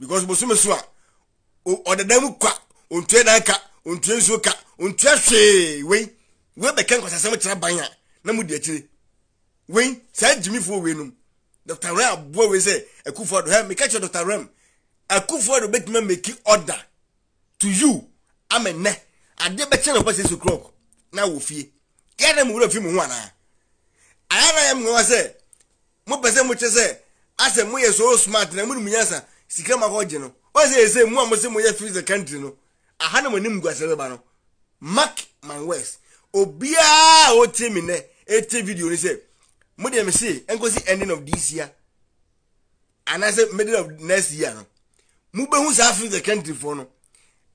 A: because bosome so a ɔdada mu kwa ontua dan ka ontua nsuo ka ontua hwee wei wei bɛka nkɔsasɛm kyerɛ ban a na mu di akyire wei saa gyimifoɔ wei nom dr ram aboa wei sɛ akufoɔ do hɛ meka kyerɛ dr ram akufoɔ do bɛtumi ameki order to you ama nnɛ ade bɛkyɛ na ɔpɛ sɛ sokrɔk na wɔ fie yɛ na mewura fi mu ho anaa ayɛ na yɛ mwewa sɛ mopɛ sɛ mokyɛ sɛ asɛ moyɛ so smart na mone munya sa sika ma kɔ gye no ɔsɛ yɛ sɛ mu a mo sɛ moyɛ free the country no aha na mo anim guasɛ bɛba no mark my words obiara otie mi nɛ etie video ni sɛ mo deɛ mi nkosi ending of this year anaasɛ middle of next year no mo bɛ hu saa africa country foɔ no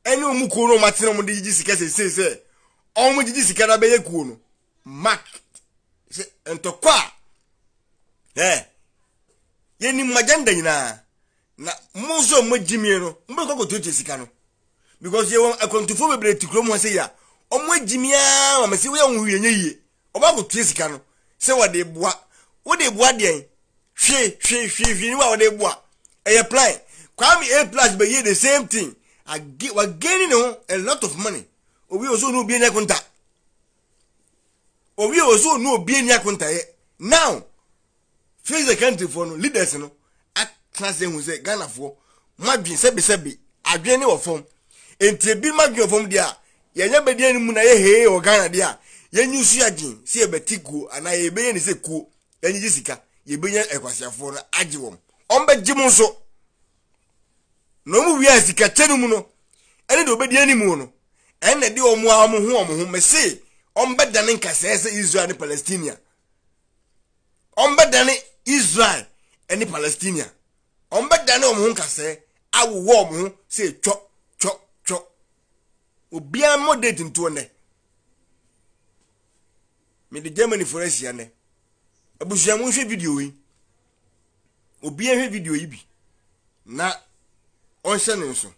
A: ɛne ɔmo kuo no ɔmo atena ɔmo de gyigyi sika sese sɛ ɔmo gyigyi sika na bɛyɛ kuo no mark sɛ ntɔkɔ a yɛnim magya nyinaa na mo nso a mo gyi mie no mo bɛ kɔ kɔtɔ sika no because yɛwɔ akwantufo bebree ti kurom hɔ sɛ yia. ɔmo agyimi aa mama sɛ woyɛ wo wienye yie ɔba akɔtue sika no sɛ wɔde boa wode boa deɛn hwe hwe hwe hwe ni wa wɔde boa ɛyɛ plan kwame a plus bɛyɛ the same thing age wageni ne ho a lot of money obi wɔ so onu obi ni akonta obi wɔ so onu obi ni akonta yɛ now face the country for no leaders no atena sɛ ehu sɛ ghana foɔ mo adwene sɛbisɛbi adwene ne wɔ fam nti ebi mo adwene wɔ fam deɛ a yɛnyɛ bɛdeɛ no mu na yɛ hee wɔ ghana deɛ a yɛnyi so agye sɛ yɛbɛte kuo anaa yɛbɛyɛ ne sɛ kuo yɛnyegye sika yɛbɛnya akwasiafoɔ no agye wɔm ɔmbɛgye mo nso na ɔmu wie a sikakyɛ no mu no ɛne deɛ ɔbɛdi anim no ɛnna de ɔmo a ɔmo ho ɔmo ho mɛse ɔmbɛdane nkasɛɛ sɛ israel ne palestinia ɔmbɛdane israel ne palestinia ɔmbɛdane ɔmo ho nkasɛɛ awowɔ ɔmo ho sɛ etwa obiara mmɔ date ntoɔ nɛ mede germany fo ahyia ne. abusua mu nhwɛ video yi obiara hwɛ video yi bi na ɔnhyɛ ne nso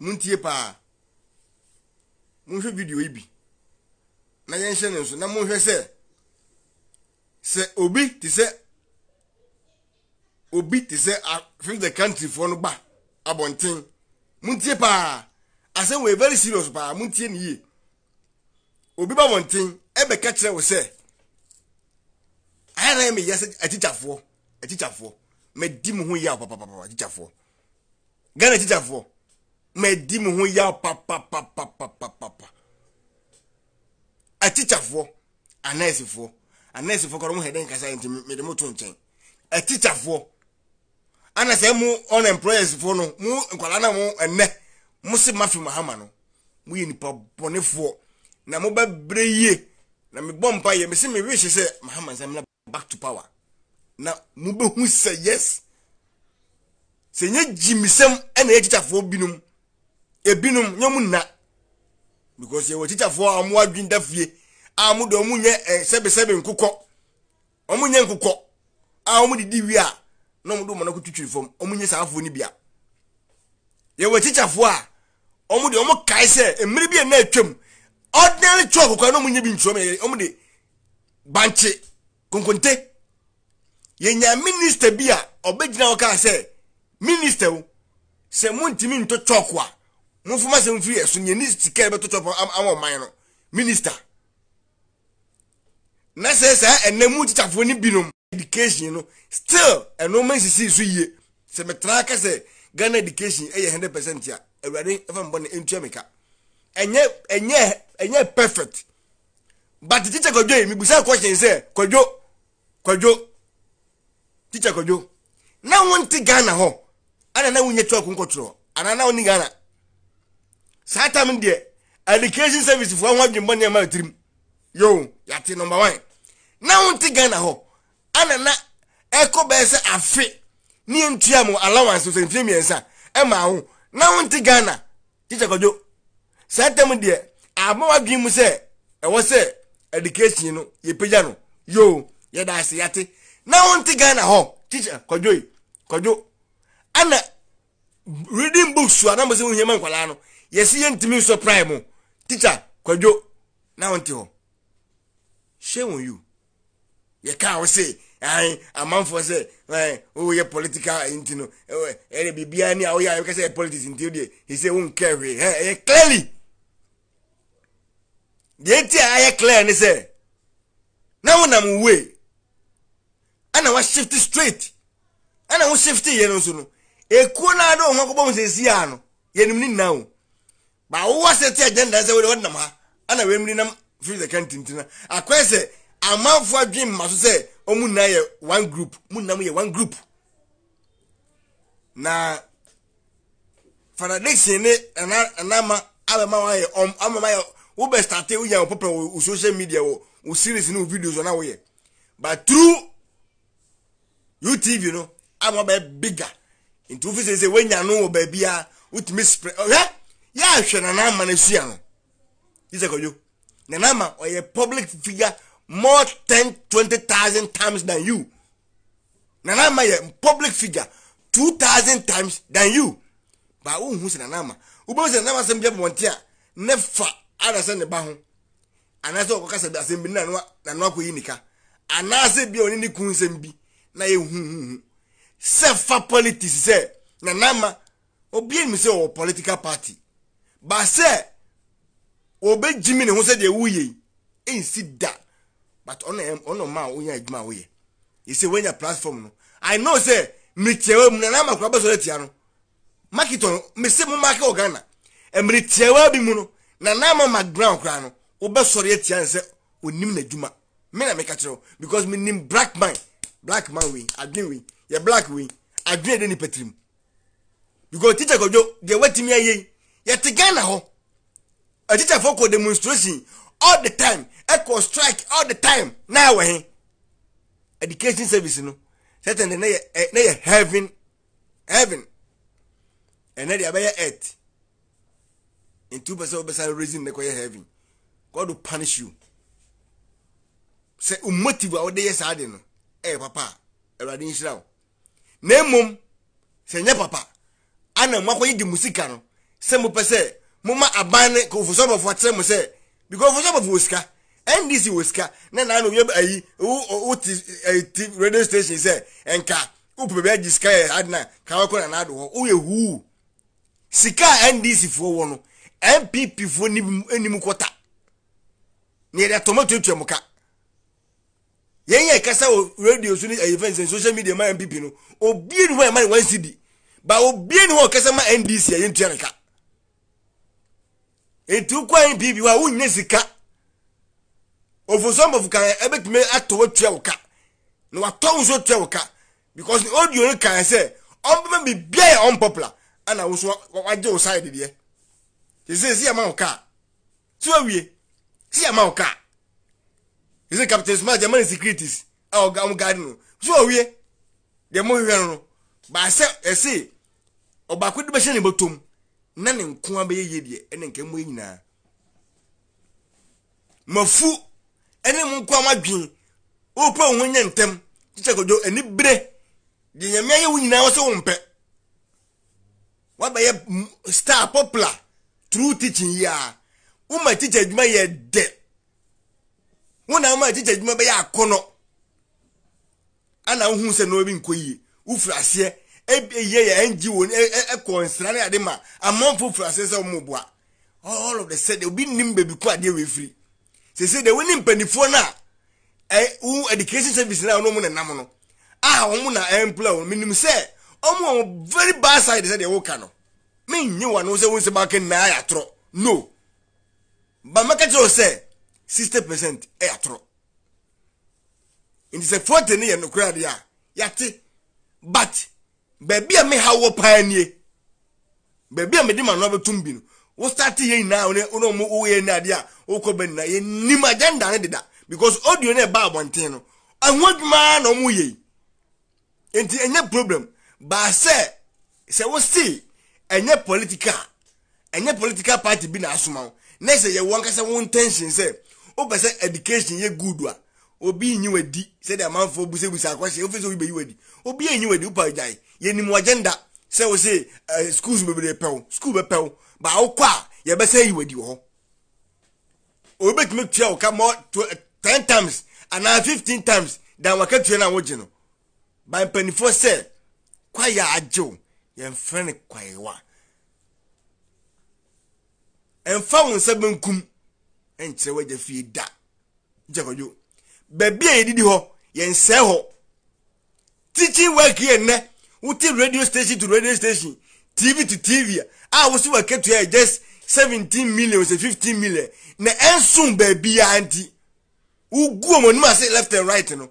A: muntie paa monhwɛ video yi bi na yɛnhyɛ ne nso na monhwɛ sɛ sɛ obi te sɛ obi te sɛ fifth country foɔ no ba abɔnten muntie paa asɛm wɔ very serious paa montie ne yie obi ba wɔnten ɛbɛka kyerɛ wo sɛ ayɛ na yɛ meyɛ sɛ akyikyafoɔ akyikyafoɔ madi mo ho yaw papapapa akyikyafoɔ ghana akyikyafoɔ madi mo ho yaw papapapapapa akyikyafoɔ anɛɛsifoɔ anɛɛsifoɔ kɔrɔ mo hɛ dɛ kasa yɛ nti de mo to nkyɛn akyikyafoɔ ana sɛ mo unemployersfoɔ no mo nkwalaa na mo ɛnɛ mo se mafi mahama no moyɛ nipa bɔnefoɔ na mobɛbrɛ yie na mebɔ mpa yɛ mese mewehye sɛ mahama nsa mena back to power na mobɛhu sɛ yes sɛ nyɛ gyimisɛm ɛna yɛ kyikyafoɔ binom ebinom nyɛ mu na. because yɛwɔ kyikyafoɔ a ɔmo adwinda fie a ɔmo de ɔmo nyɛ ɛ eh, sɛbesɛbe nkokɔ ɔmo nyɛ nkokɔ a ɔmo didi wie a na ɔmo de ɔmo nako twitwiri fam ɔmo nyɛ saa afoɔ ni bia yɛwɔ kyikyafoɔ a ɔmo deɛ ɔmo kae sɛ mmiri bi ɛna atwam ɔdinari twɛ ɔkɔkɔ ɛna ɔmo nye bi ntoma yɛ ɔmo de bankye konkonte yɛnya minista bi a ɔbɛgyina hɔ kaa sɛ minista wo sɛ montumi ntɔ twɔko a mofoma sɛ mfiri ɛso nyɛ ni sika ɛbɛtɔ twɔko ama ɔman no minista na sɛ saa ɛnɛ mu tikyafoɔ no binom education no still ɛno ma nsisii so yie sɛ metena ka ghana education ɛyɛ 100 percent a awurade ɛfa mbɔ ne ntua mika ɛnyɛ ɛnyɛ ɛnyɛ perfect but tikya kwadwo yi mibusa kɔhyɛn sɛ kwadwo kwadwo tikya kwadwo na wonte ghana hɔ ana na wonyɛ twerɛ konkɔtorɔ ana na wonni ghana saa tam deɛ education service fo aho adwembɔ nneɛma atirim yo yɛate number one na wonte ghana hɔ ana na ɛkɔ bɛɛ sɛ afe ne yɛntua mo allowance so mfie mmiɛnsa ɛma wo na wonte ghana tikya kwadwo saa tam deɛ ama wadwen mu sɛ ɛwɔ sɛ education no yɛpagya no yoo yɛda ase yɛate na wonte ghana hɔ tikya kwadwo yi kwadwo ana reading books a na mbɛsɛ wohiama nkwalaa no yɛsi yɛntumi nsɔ prime mu tikya kwadwo na wonte hɔ shame on you yɛka wo se anyị amanfoɔ sɛ eh, woyɛ political nti no ɛyɛ eh, eh, biribiaa ni a woyɛ a yɛka sɛ yɛ politics nti wodeɛ ɛsɛ wonkɛ hwee ɛyɛ clearly deɛ ɛti a ayɛ clear ne sɛ na wonam wei ana washifte straight ana wo shifte yɛ no nso no ɛkuo no ade wo ho akɔbɔ ho a no yɛnim ne nna o. ba wowɔ sɛ te agenda sɛ wode wodenam ha ana wamiri nam firi sɛ ka ntintina akɔɛ sɛ amanfoɔ adwen mma so sɛ ɔmu nnan yɛ one group mu nnan yɛ one group na fanadiksin ne ɛna ɛnama abɛma wa yɛ ɔm amama yɛ wo bɛ starte wo yɛ wɔ pɔpɛ wo social media wɔ wo series ne wo videos ɔna wo yɛ but through utv no ama bɛ bigger nti wofi sɛ sɛ woanya no wɔ baabi a wotumi spread ɔhwɛ yɛ ahwɛ nana ama no sua no yi sɛ kɔdwo nana ama ɔyɛ public figure more twenty thousand times than you nana ama yɛ public figure two thousand times than you ba wohu sɛ nana ama wobɛhu sɛ nana ama asɛm bi abɔnten a ne fa ara sɛ ne ba ho anaasɛ ɔkɔkasa bi asɛm bi ne nano akɔyi nika anaasɛ bi a ɔne ne kun nsɛm bi na yɛ huhuhu sɛ fa politics sɛ nana ama obi anim sɛ ɔwɔ political party ba sɛ wɔbɛgyimi ne ho sɛdeɛ woyɛ yi ɛnsi da but ɔna ɔna maa onya adwuma a oyɛ yɛsɛ wonya platform no i know say mmerekyɛwa mu na n'ama kora bɛsɔ ɛtia no market ɔno mese mo market wɔ ghana mmerekyɛwa bi mu no na n'ama ma ground kora no wobɛsɔre ɛtia no sɛ onim n'adwuma me na meka kyerɛ because me nim black man black man wei adwene wei yɛ black wei adwene de nipa tirim because teacher kɔdwo deɛ watumi ayɛ yi yɛte ghana hɔ ɛtikyɛfoɔ kɔ demonstration all the time echo strike all the time na enweghị education service no satan na yɛ heaven heaven ɛnɛ de abɛyɛ earth ntu pɛ sɛ wobɛsa reason ne kɔyɛ heaven god will punish you sɛ o motive a wode yɛ saa de no ɛyɛ papa a eh, awurade nhyira wo na mmom sɛ nyɛ papa ana moakɔyɛ gye mo sika no sɛ mopɛ sɛ moma aban ne kɔfosɔbɔfoɔ kyerɛ mo sɛ because for some of wo sika ndc wo sika na na na onye ayi wo ti ti radio station sɛ nka wo pɛ bɛgye sika yɛ adina ka wakɔ na n'ado hɔ woyɛ huu sika a ndc foɔ wɔ no npp foɔ anim kɔta na yɛde atɔmɔ tuatua mu ka yɛn yɛ kasa wɔ radio so ne ayi fɛn sɛ social media ma npp no obie ni hɔ yɛ ma ne wɔn di ba obie ni hɔ kasa ma ndc a yɛntua ne ka enti wokɔɛ biribi hɔ a wonnya sika ofosom of kan ɛbɛtumi atɔ wo tua wo ka na watɔ wo nso tua wo ka because audio no kan sɛ ɔmpɛmɛ biribia yɛ unpopular ana wo so wagye wo side deɛ te sɛ si ama wo ka so awie si ama wo ka te sɛ captain smart gyama ne securities a ɔga mo gaade no so awie deɛ mohwehwɛ no no baasɛ ɛse ɔbaako de bɛhyɛ ne bɔtɔm na ne nko a bɛyɛ yie deɛ ɛne nka mmɔ nyinaa mafu ɛne mu nko a wadwen wopɛ wo ho nyɛ ntɛm kyɛ kɔdwo ani bere deɛ nyame ayɛ wo nyinaa wɔ sɛ wompɛ wabɛyɛ star popular true teaching yi a woma tikya adwuma yɛ dɛ wona woma tikya adwuma bɛyɛ akɔnɔ ana wohu sɛ na obi nkɔ yie wofiri aseɛ eye ya ngo ne ɛkɔ e, e, nsira ne ade ma amanfo fura sɛ sɛ ɔmo boa all of the sudden obi nim baabi kɔ adeɛ wɔ efiri sese de wɔn ne mpanimfoɔ no a ɛ e, wo education service na ɔno mu na nam no a wɔn na ɛmpla wɔn minim sɛ ɔmo wɔn very bad side sɛ deɛ wɔka no mi nye wɔn ano sɛ wɔn nsɛm aka nyinaa yɛ atorɔ no bamaka kyerɛ sɛ sixty percent ɛyɛ atorɔ nti sɛ forty ne yɛ nokora adeɛ a yɛate but baabi a me ha wɔ paa nie baabi a mede ma no bɛtom bi no wo starte yɛ nyinaa wone wone mo woyɛ ne adeɛ a wokɔ ba nyinaa yɛnim agenda no deda because audio no ɛba abɔnten no ɛho adwumaa na ɔmo yɛ nti ɛnyɛ problem baa sɛ sɛ wose ɛnyɛ political ɛnyɛ political party bi na asoma wo na sɛ yɛwɔ ankasa wo intention sɛ wopɛ sɛ education yɛ good a obi nyi wadi sɛdeɛ amanfoɔ busabusa akɔhyɛ wofɛ sɛ obi bɛyi wadi obi ɛnyi wadi wopa agyae yɛnim agenda sɛ wo se uh, schools bebree pɛw school bɛpɛw ba wokɔ a yɛbɛsɛ yi wadi wɔ hɔ obi bɛtumi tua wo ka mɔ eh, ten times anaa fifteen times dan waka tua no a wogye no ba mpanimfoɔ sɛ kwayɛ agyew yɛmfrɛ no kwayewa ɛmfa wo nsa benkum ɛnkyerɛ wagya fie da gyakɔdwo baabi a yɛdidi hɔ yɛnsɛe hɔ teaching work yɛ nnɛ wote radio station to radio station tv to tv a wosi wɔ ketewa yɛ just seventeen million sɛ fifteen million na ɛnsun baabi ya nti Ugu wɔn anim ase left and right no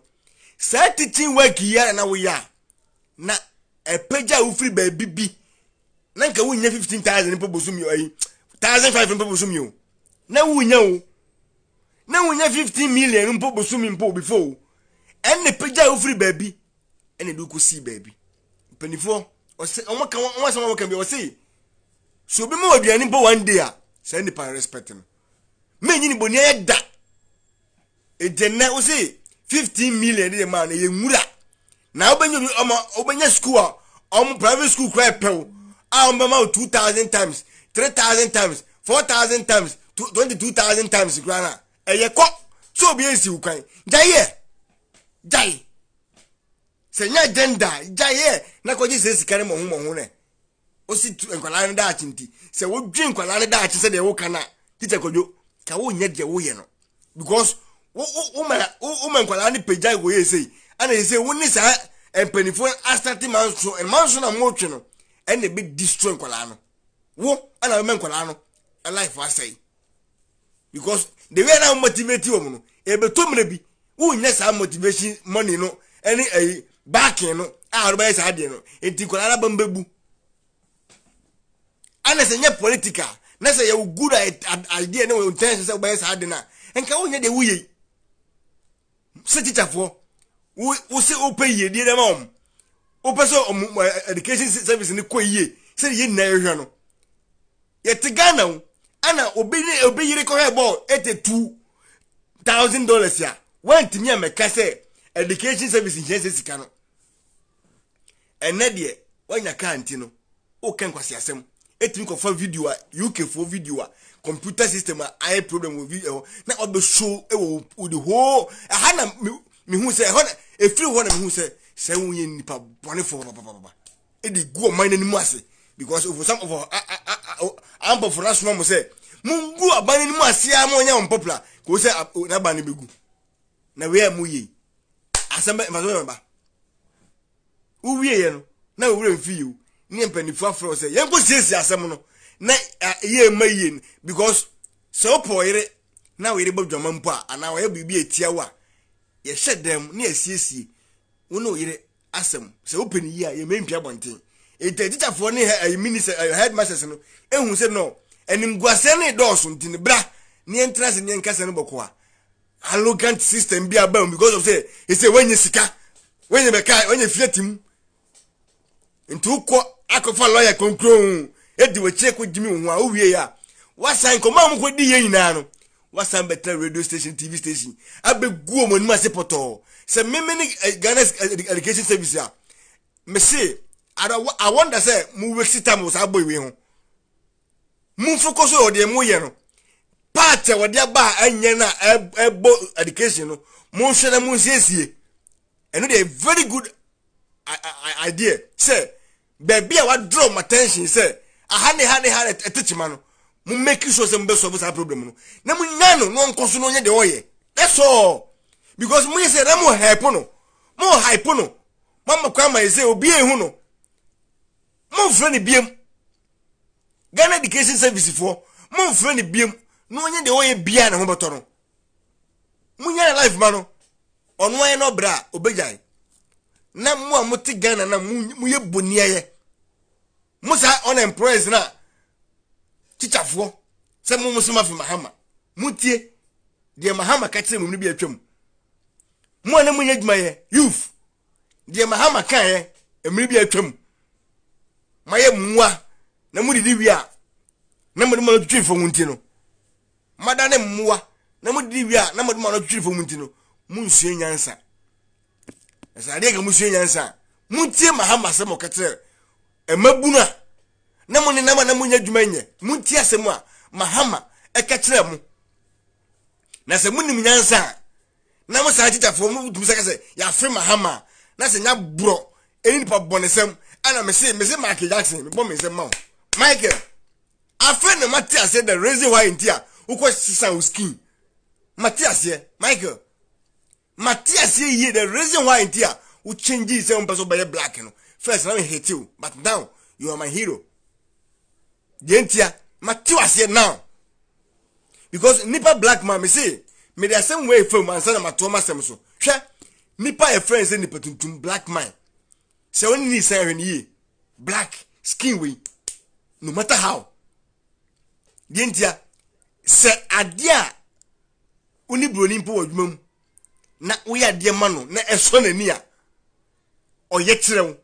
A: saa teaching work yi ara na woyɛ a na ɛpɛgya a wofiri baabi bi na nka wonya fifteen thousand mpo bosom yi ɔyi thousand five mpo bosom yi o na wonya o na wonya fifteen million mpo bosom yi mpo before o ɛnna ɛpɛgya a wofiri baabi ɛnna ɛde kɔ sii baabi mpanimfoɔ ɔsɛ wɔn ka wɔn asɛm wɔn ka bi ɔsɛ so obi ma wɔ aduane bɔ one day a saa nipa respect no mɛ nyi ni bɔ nea yɛ da ɛdɛnɛ ɔsɛ fifteen million de yɛ maa na yɛ nwura na ɔbɛnya obi ɔma ɔbɛnya school a ɔmo private school kura pɛw a ɔmo bɛma o two thousand times three thousand times four thousand times twenty two thousand times kura na ɛyɛ kɔ so obi esi kwan gya yɛ gya yɛ sɛ nyɛ agenda gya yɛ na kɔgye sɛ sika no mɔho mɔho nɛ osi tu nkwadaa no daakye nti sɛ wodwi nkwadaa no daakye sɛ deɛ woka no a tikya kɔdwo ka wonyɛ deɛ woyɛ no because woma nkwadaa no pagya wɔyɛ sei ana ɛsɛ wone saa mpanimfoɔ asate ma nso ma nso na motwe no ɛna ɛbɛ destroy nkwadaa no wo ana woma nkwadaa no alife asɛe because the way na motivate wɔm no ɛbɛtɔ mmerɛ bi wonyɛ saa motivation money no ɛne ɛyi baaki no a ɔde bɛyɛ saa adeɛ no nti nkwadaa aba mbɛbu ana sɛ nyɛ political na sɛ yɛwɔ good adeɛ ne wɔ ntɛn sɛ wobɛyɛ saa adeɛ no a nka wonyɛ deɛ woyɛ sɛ kyikyafoɔ wo sɛ yie deɛ dɛ ma wɔm sɛ ɔmo education service ni kɔ yie sɛ yɛ nyinaa yɛhwɛ no yɛte ghana wo ana obi ne obi yere kɔhɛ bɔɔl ɛtɛ two thousand dollars a wɔntumi a mɛka sɛ education service nkyɛn sɛ sika no ɛnɛ deɛ wanya kaa nti no woka nkwasi asɛm ɛtumi kɔfa video a uk foɔ video a computer system a ayɛ problem wɔ video ɛhɔ na ɔbɛso ɛwɔ wòde hoo ɛha na mihu sɛ ɛhɔ na efiri hɔ na mihu sɛ sɛ wonyɛ nipa bɔnefoɔ papapapa ɛde gu ɔman n'anim ase because of some of our ampɔfo n'asoma mo sɛ mo gu aban n'anim ase a mo nyɛ ɔmpɔpula kò sɛ n'aba ne bɛ gu na wei mo yie asɛm bɛ mfaso bɛ ba wowie yɛ no na owurɛ mfi yi o ne mpanimfoɔ afrɛ sɛ yɛnkɔ siesie asɛm no na yɛ ma yie no because sɛ wopɔ yere na woyere bɔ dwama mpo a anaa wɔyɛ biribi ɛtia wo a yɛhyɛ dan mu ne yɛsiesie wo ne woyere asɛm sɛ wopɛ no yie a yɛma mpia bɔnten ɛnti agyitafoɔ ne eh, minister eh, headmasters no ɛhu sɛ no animguaseɛ ne dɔɔso nti no bra ne yɛntena sɛ ne yɛnkasa no bɔkɔ a arrogant system bi aba mu because of say ese wenye sika wenye bɛka wenye fie ti mu nti wokɔ akɔfa lɔya konkron edi wɔkyerɛ kɔ gyimi wo ho a wowie a wasan nkɔmɔ a mokɔdi yɛ nyinaa no wasan bɛtena radio station tv station abɛgu wɔn anim ase pɔtɔɔ sɛ meme ne eh, ghana eh, education service a mese awɔnda sɛ mowɛsi tam wɔ saa bɔ iwe ho mumfo kɔ so yɛ ɔdeɛ moyɛ no part a wɔde aba a ɛnyɛ no a ɛbɔ education no monhwɛ na monsiesie ɛno deɛ very good idea sɛ baabi a wadrɔ m attention sɛ aha ne ha ne ha ɛtekyema no mo make sure sɛ mobɛsɔfo saa problem no na monya no na ɔnkɔ so no ɔnyɛ deɛ ɔyɛ that's all because moyɛ sɛ na mo hype no mo hype no moama kwan ma yɛ sɛ obia ehu no momfrɛ ne biem ghana education service foɔ momfrɛ ne biem na onye na onye biya na nwebọtọrọ mụnye na life manụ ọnụ anya na ọbara obejaghị na mmụọ mụtị gana na mụnye bụ nia ya musa unemployed na chichafuọ sị mụ mụsị mafi mahama mutie deɛ mahama ka kyerɛ mumno bi atwam mo a ne monyɛ adwumayɛ youth deɛ mahama kaeɛ mmiri bi atwam mayɛ mmoa na modidi wie a na mode ma no twitwi fo no mmada ne mmoa na mode wie a na mode ma no twere fam nti no monsue nyansa ɛsɛ adeɛ ka mosue nyansa a montie mahama sɛm ɔkɛkyerɛ ɛmabunu a na mo nenam a na nye adwuma nyɛ montie asɛm a mahama ɛka kyerɛ mo na sɛ monim nyansa a na mo saa kyikyafoɔ motumi sɛ ka sɛ yɛafe mahama a na sɛ nya borɔ ɛne nipa bɔne sɛm ana mese mese michael jackson mebɔ me nsɛm ma wo michael afei na mate ase the reason why nti a wokɔ sisa wo skin mate aseɛ michael mate aseɛ yie the reason why nti a wokyɛngye sɛ wompɛ so wobɛyɛ black no first na mehate wo but now you are my hero deɛ nti a mate aseɛ now because nipa black man me se mede asɛm wɔ efam ansa na matoɔ ma so hwɛ nipa yɛ friend sɛ nipa tuntum black man sɛ wɔn ni san ahwɛ ne yie black skin wei no matter how deɛ ntia sɛ adeɛ a wone buroni mpo wɔ adwuma mu na woyɛ adeɛ ma no na ɛsɔ n'ani a ɔyɛ kyerɛ wo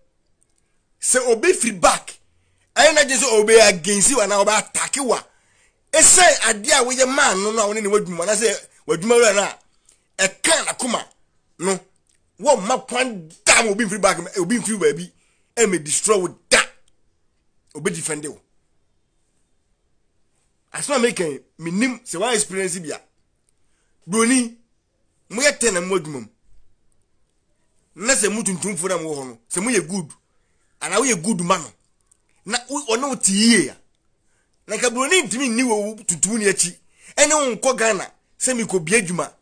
A: sɛ obɛfiri back ɛyɛ na agye sɛ ɔbɛyɛ agensi wa na ɔbɛatake wa ɛsɛ adeɛ a woyɛ maa no no a wone ne wadwuma anaasɛ wadwuma wura no a ɛka nakoma no wɔmma kwan da ma obi mfiri back obi mfiri baabi ɛmɛ destroy wo da obɛdifɛnde wo asoma ah? ah? mi kɛn mi nim sɛ wa experience bia broni mo yɛ ten na mo adwuma mu na sɛ mo tuntum fo na mo wɔ hɔ no sɛ mo yɛ good ana wo yɛ good ma no na ɔne wo te yie ya na nka broni ntumi nni wɔ wo tuntum ni akyi ɛne wo nkɔ ghana sɛ mi kɔ bia adwuma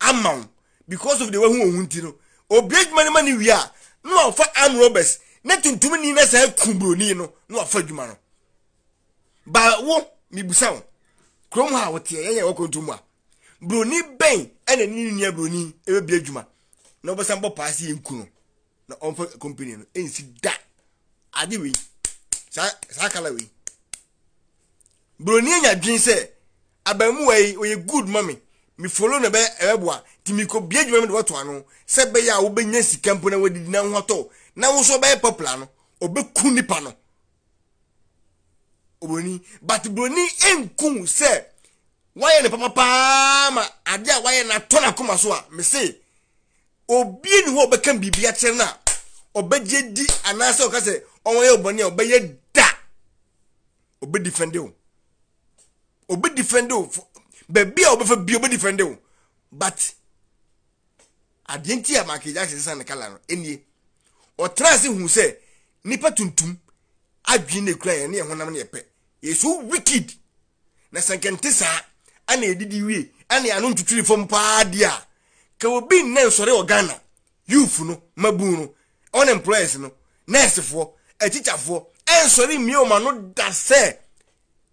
A: ama wo because of the way wo wɔn ti no obi adwuma ne ma ne wie a ah? na wa fa arm robbers na tuntum ni na sɛ ku broni no na wa fa adwuma no ba wo mibusa wo kurom ha woteɛ yɛyɛ wɔ kɔntu mu a broni bɛn ɛna ne nua broni ɛbɛbi adwuma na wɔbɛsan bɔ paase yɛ nku na ɔmfa company no ɛnsi da ade wei saa saa kala wei broni anya dwen sɛ abamuwa yi oyɛ good mami mifolo na ɛbɛ ɛbɛboa ti mi ko bie adwuma mi de wɔto ano sɛ bɛyɛ a wɔbɛnya sika mpo na wɔdidi na ho na wɔn nso bɛyɛ pɔpla no ɔbɛku nipa no obroni but broni nku sɛ wayɛ ne pama paa ma ade a wayɛ na atɔ n'akoma so a mese obie ne hɔ ɔbɛka biribi akyerɛ no ɔbɛgye di anaasɛ ɔka sɛ ɔwɔyɛ ɔbɔne a ɔbɛyɛ da ɔbɛdi fɛnde o ɔbɛdi fɛnde o baabi a ɔbɛfa bi ɔbɛdi fɛnde o but adeɛ nti a michael jackson sisan ne kala no enie ɔtena ase hu sɛ nipa tuntum adwene ne kura yɛn ne yɛn honam ne yɛ pɛ yɛsu wicked na sɛ nkɛnte saa ana ɛdidi wie ana ano ntuturi fam paa di a ka obi nna nsɔre wɔ ghana youth no mabu no unemployers no nursefoɔ atikyafoɔ ɛnsɔre mmea ɔma no da sɛ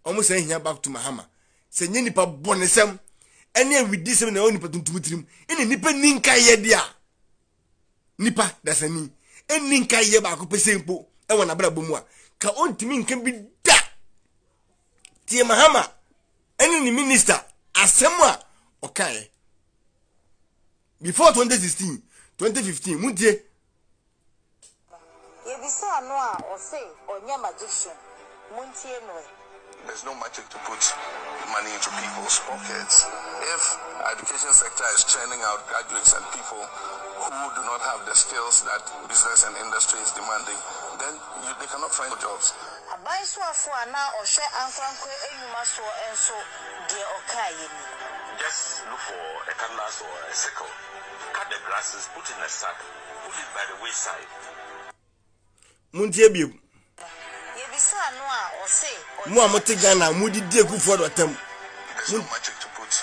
A: ɔmo sɛ hia back to mahama sɛ nye nipa bɔne sɛm ɛne awidi sɛm na ɛwɔ nipa tuntum tirim ɛne nipa ninka nkaeɛ de a nipa dasani ɛni nkaeɛ baako pɛ sɛ mpo ɛwɔ n'abrabɔ mu a ka ɔntumi nka bi da tie mahama ɛne ne minista asɛm a ɔkaeɛ before 2016 2015 mutie yɛbisaa no a ɔse ɔnyɛ magician montie no There's no magic to put money into people's pockets. If education sector is churning out graduates and people who do not have the skills that business and industry is demanding, then you, they cannot find jobs abansoafo a na ɔhwɛ ankorankora enyuma soɔ nso deɛ ɔkaa yɛ ni. just look for a canvas or a sickle cut the grasses put in a sack put it by the wayside. muntie bio. yebisa ano a ɔse. mu a mo te ghana mo di di ekufoɔ dɔ tɛm. it's not magic to put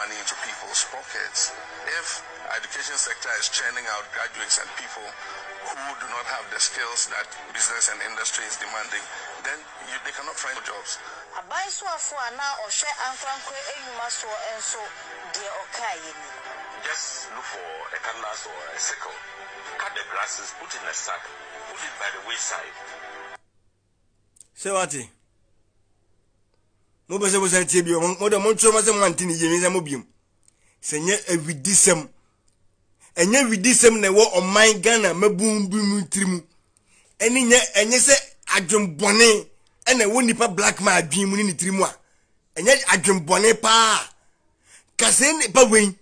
A: money into people's pockets if education sector is churning out graduates and people who do not have the skills that business and industry is demanding then you, they cannot find jobs. just look for a canvas or a sickle cut the grasses put in a sack put it by the wayside. ṣé wàá mo bẹ sẹ mo sẹ bi ọ mo dẹ mo n tún ọmọ mo à ń tì ní yé mi sẹ mo bì e mu sẹ e nyẹ ewidi sẹmu ẹnyẹ ewidi sẹmu na ẹwọ ọman ghana mẹbùn bí mu tiri mu ẹni nyẹ ẹnyẹ e sẹ adwenbɔne ɛna ɛwɔ nipa black man adwen mu ne ne tiri mu a ɛnyɛ adwenbɔne paa kase nipa wei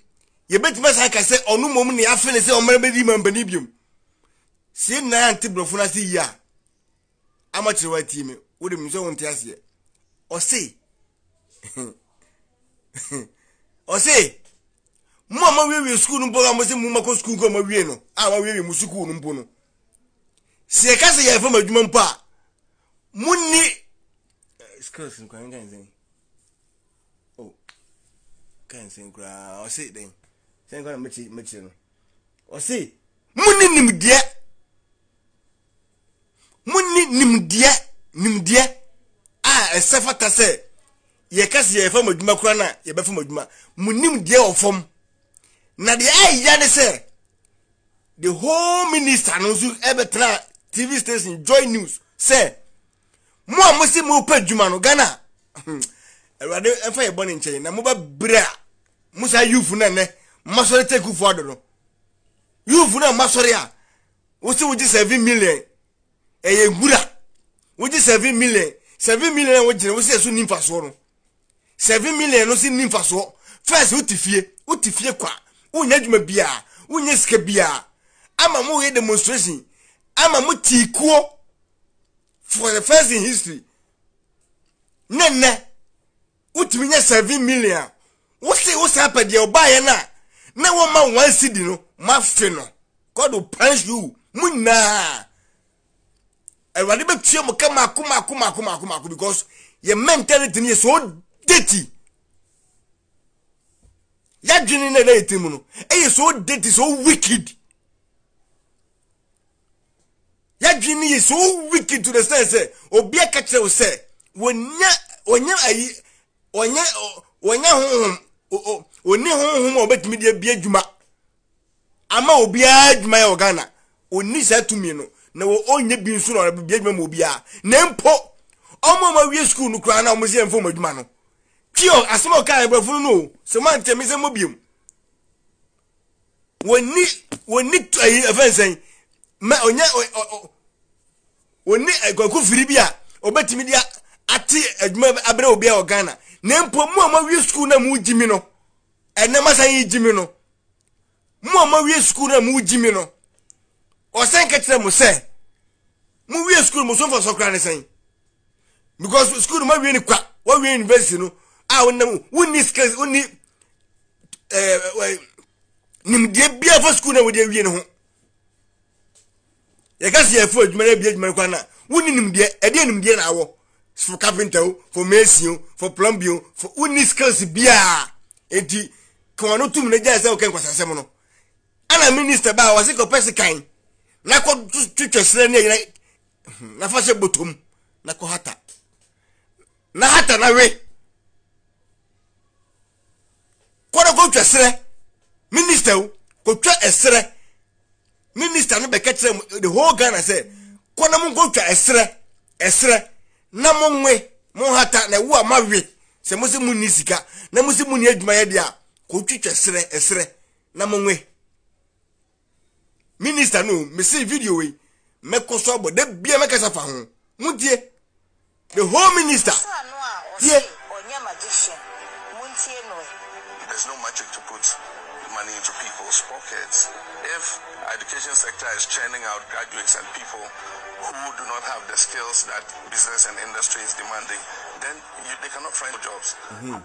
A: yɛbɛtumi asan kase ɔno mom ne afe ne sɛ ɔmara bɛdi ma mpani biom sie nnan ante borɔfo no ase yie a ama kyerɛ wo atie me wode mu sɛ wonte aseɛ ɔse ɔse mo a mawiewie sukuu no mpo a mo sɛ mo makɔ sukuu nkɔ mawie no a mawiewie mo sukuu no mpo no sɛ ɛka sɛ yɛɛfa adwuma mpo a munni skills nkwan kan sɛn Oh, kan sɛn koraa ɔse dɛn sɛn kwan na mɛkyi mɛkyi eh, no ɔse munni nimdeɛ munni nimdeɛ nimdeɛ a ɛsɛ fata Ye yɛkasi ye mu adwuma koraa na yɛbɛfa mu adwuma munnim deɛ wɔ fam na deɛ ɛyɛ ne sɛ the whole minister no nso ɛbɛtena eh, tv station joy news say mo a mo si mo pɛ adwuma no ghana hmm. awurade ɛfa yɛ bɔ ne nkyɛn na mo ba bere a mo saa yuufu na nɛ mmasɔre tɛ kufu ado no yuufu na mmasɔre a wosi wogye seven million ɛyɛ nkura wogye seven million seven million a wogyina wosi ɛso ni nfasoɔ no seven million no si ni nfasoɔ first wote fie wote fie kwa wonyɛ adwuma biara wonyɛ sika biara ama mo yɛ demonstration ama mo tii kuo for the first in history ne nnɛ wotumi nyɛ seven million wosi wosi apɛ deɛ ɔbaayɛ no a na wɔma one cd no ma fe no god will punish you mu nyinaa awurade bɛtua mu ka mako mako mako mako mako because yɛ mentality no yɛ so deti yɛadwene no ɛda yɛ tirim no ɛyɛ so deti so wicked yɛdwene no yɛ so wowiki to the stand sɛ eh, obi aka kyerɛ wo sɛ wɔnya wɔnya ayi wɔnya wɔnya honhom ɔni honhom a wɔbɛtumi de abie adwuma ama obiara adwuma yɛ wɔ ghana ɔni saa tumi no na wɔ ɔnyɛ bi nso na ɔbɛbie adwuma ma obiara na mpo ɔmo ɔmo awie sukuu no koraa na ɔmo sɛ yɛn fɔm adwuma no twi ɔ asɛm a ɔka abrɛfo no o sɛ mo antɛ mi sɛ mo biem wɔni wɔni ayi ɛfɛn sɛn mɛ ɔnyɛ ɔ ɔ oni akwanko eh, firi bi a obetumi de ate eh, adwuma abere obi a wɔ ghana na mpo mu a mawie sukuu na mu gyi mi no ɛnɛ eh, masan yi gyi mi no mu a mawie sukuu na mu gyi mi no ɔsɛn kɛkyerɛ mo sɛ mo wie sukuu mo so nfa sɔkora ne because sukuu no mawie ni kwa wawie university no a wonam wonni skills wonni ɛɛ nimdeɛ biara fa sukuu na wɔde awie ne ho yɛka sɛ yɛfo adwuma no abie adwuma no kwa no a wonni nimdeɛ na awɔ for carpenter o for mason o for plumbing o for wonni skills biaa enti ka wɔn no tum no gyae sɛ wɔka nkwasasɛm no ana minister baa wɔse kɔpɛ sekan na kɔ twitwa serɛ ne ayina na fa hyɛ bɔtɔm na kɔ hata na hata na we kɔdɔ kɔtwa serɛ minister o kɔtwa ɛserɛ minista no bɛka kyerɛ the whole ghana sɛ kɔ na monkɔtwa ɛserɛ ɛserɛ na monwe monhata na ɛwo a mawe sɛ mo sɛ monni sika na mo sɛ monni adwumayɛ deɛ a kɔtwitwa serɛ ɛserɛ na monwe minista no mese video yi mɛkɔ so abɔ da bia mɛkasa fa ho motie the whole minister tie There's no magic to put money into people's pockets. If education sector is churning out graduates and people who do not have the skills that business and industry is demanding, then you, they cannot find jobs. Mm-hmm.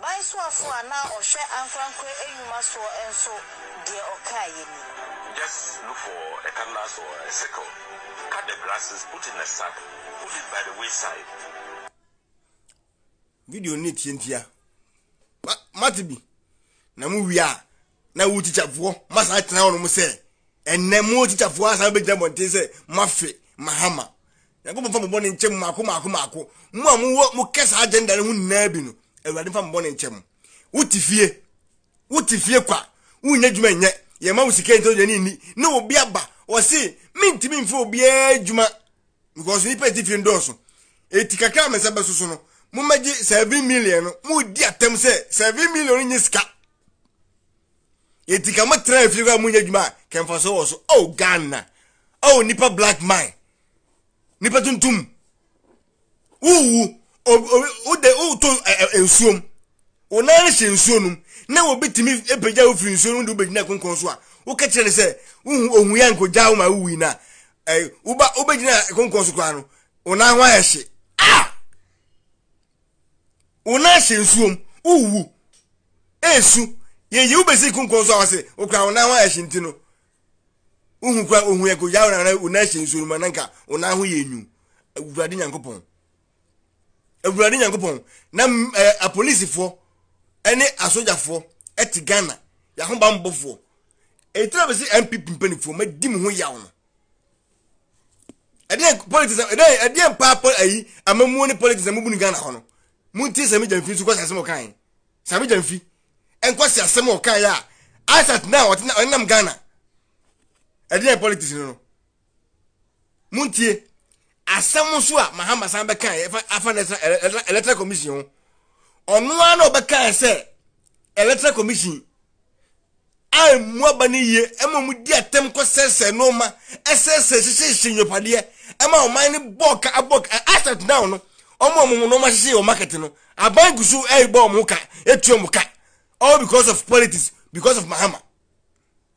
A: Just look for a cutlass or a sickle. Cut the grasses, put in a sack, put it by the wayside. Video ni tientia. Matibi. Na mu wi na wo tikyafoɔ ma saa tena hɔ nom sɛ ɛnɛ mo tikyafoɔ asan bɛgyina bɔnten sɛ mafe mahama nyankopɔn fa mobɔ ne nkyɛn mu maako maako maako mo a mowɔ mo kɛ saa agenda no ho nyinaa bi no awurade fa mobɔ ne nkyɛn wote fie wote fie kwa wonyɛ adwuma nyɛ yɛma wo sika ntɛ ogyani nni na obi aba ɔse mentimi mfa obiaa adwuma because nipa ɛti fie ndɔɔso ɛti kakra a me nsa bɛsoso no mommɛgye 7 million no modi atam sɛ 7 million no nyɛ sika yɛti ka motena afie kɔ a monyɛ adwuma a kɛmfa so wɔ so o oh, ghana o oh, nipa black man nipa tuntum wowu wode woto nsuom e, e, e, wo nan no hyɛ nsuo nom na wɔbɛtumi apagya wo firi nsuo no de wobɛgyina konkɔn so a woka kyerɛ ne sɛ wohu ohu yɛ nkɔgya wo ma wowui no a woba wobɛgyina konkɔn so koraa no wo nan ho ayɛ hye a ah! wo nan hyɛ nsuom wowu ɛsu yɛyi wobɛsi kunkun so a wɔse wokura wo nan ho ahye nti no wohu kora ohu akoya wo nan ahye nsuo numa nanka wo nan ho yɛ nwu awurade nyankopɔn awurade nyankopɔn na apolisifoɔ ne asogyafoɔ te ghana yɛaho bambɔfoɔ ɛtira bɛsi npp mpanimfoɔ madi mu ho yaw no ɛdeɛ politics ɛdeɛ ɛdeɛ mpaa pɔ ayi amamuo ne politics na mubu ne ghana hɔ no muntie sami gyamfi nso kɔ sase mo kan sami gyamfi nkwasi asɛm a ɔka yɛ a asat na ɔtena ɔnam ghana ɛde na politics no no muntie asɛm nso a mahama san bɛka yɛ afa na electoral commission ho ɔno ara na ɔbɛka yɛ sɛ electoral commission a mu aba ne yie ɛma mu di atɛm kɔ sɛsɛ nneɛma ɛsɛsɛ hyehyɛhyehyɛ nyopadeɛ ɛma ɔman ne bɔɔl ka abɔɔl asat na ɔno ɔmo ɔmo nneɛma hyehyɛ wɔn market no aban gu so ɛrebɔ ɔmo ka etua ɔmo ka all because of politics because of mahama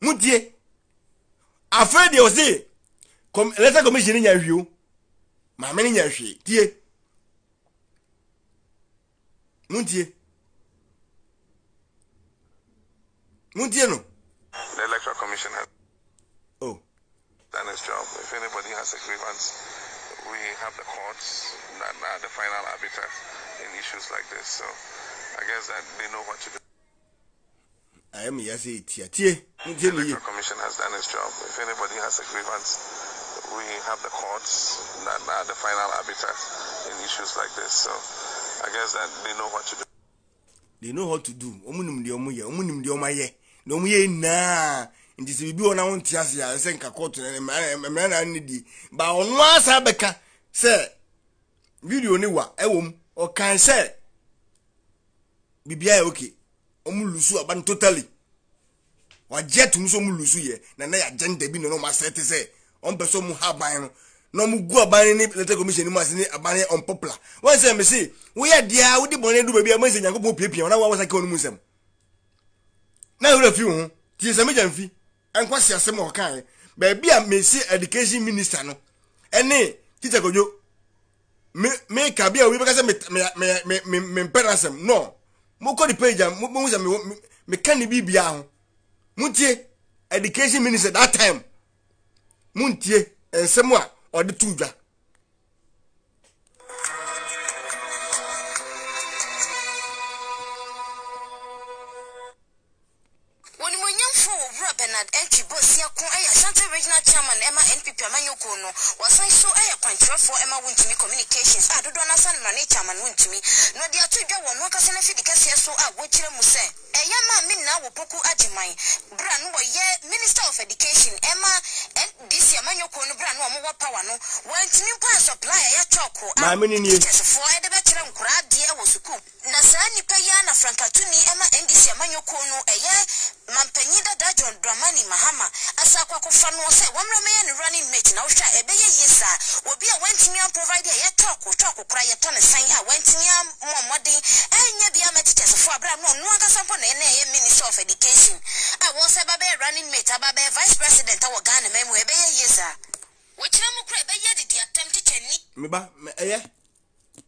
A: mutie afei deɛ ɔse electoral commission nya hwio maame no nya hwie tie mutie mutie no The electoral commission has oh. done its job. If anybody has a grievance, we have the courts that are the final arbiter in issues like this. So I guess that they know what to do. I am here say tie tie. Ntie no ye. Commission has done its job. If anybody has a grievance, we have the courts that are the final arbiters in issues like this. So I guess that they know what to do. They know what to do. Omu nim de omu ye. Omu nim de omu ye. Na omu ye na. Nti sɛ biribi wɔ na wo nte ase a sɛ nka kɔɔto no mmara na ne di ba ɔno asa bɛka sɛ video ni wa ɛwɔ e mu ɔkan sɛ biribiaa yɛ okay ɔmo lusu aban no totally wagye atum so ɔmo lusu yɛ na na yagye nda bi na ɔmo asɛ te sɛ ɔmo pɛ sɛ ɔmo ha aban no na ɔmo gu aban ne electoral commission mu ase ne aban yɛ unpopular wɔn sɛ mbese woyɛ deɛ wode bɔnne du baabi a mo nsɛ nyankopɔn piapia ɔna wɔn awɔsa kɛ ɔno mu nsɛm na ewura fi ho tie sɛ megya mfi nkwa si asɛm a ɔka yɛ baabi a mbese education minister no ɛne tita kodwo me me kabi a obi bɛka sɛ me me me me me mpɛ n'asɛm no mokɔ ne page a mohu sɛ meka ne biribiaa ho montie education minister that time montie nsɛm a ɔde to dwa ɛyɛ ɛyɛ ashanti regional chairman ɛma npp amanyɔko no wasan so ɛyɛ kwankyerɛfoɔ ɛma wontumi communications a dodoɔ no asan mmerane chairman wontumi na ɔde ato dwa wɔn ho ankasa no afidi kɛseɛ so a wɔkyerɛ mu sɛ ɛyɛ ma me nyinaa wɔ poku agyeman berɛ no wɔyɛ minister of education ɛma dc amanyɔko no berɛ no ɔmowɔ power no wɔantumi mpo a supply ɛyɛ tɔko a ɛde bɛkyerɛ nkoraa adeɛ wɔ sukuu na saa nnipa yi a frankatuni ɛma ndc amanyɔko no ɛyɛ mampanyin dada john dramani mahama asa akɔ akɔfa no sɛ wɔmmerɛ mɛyɛ ne running mate na wohwɛ a ɛbɛyɛ yie saa obi a wantumi amprovide a yɛtɔɔko tɔɔko koraa yɛtɔ ne san a wantumi ammɔ mmɔden ɛnyɛ bi ama teachersfoɔ aberɛ a no na ɛna ɛyɛ minister of education a wɔn sɛ running mate ababɛyɛ vice president a wɔ ghana ma mu ɛbɛyɛ yie saa wɔkyerɛ mu kora ɛbɛyɛ didi atɛm tikyɛni meba ɛyɛ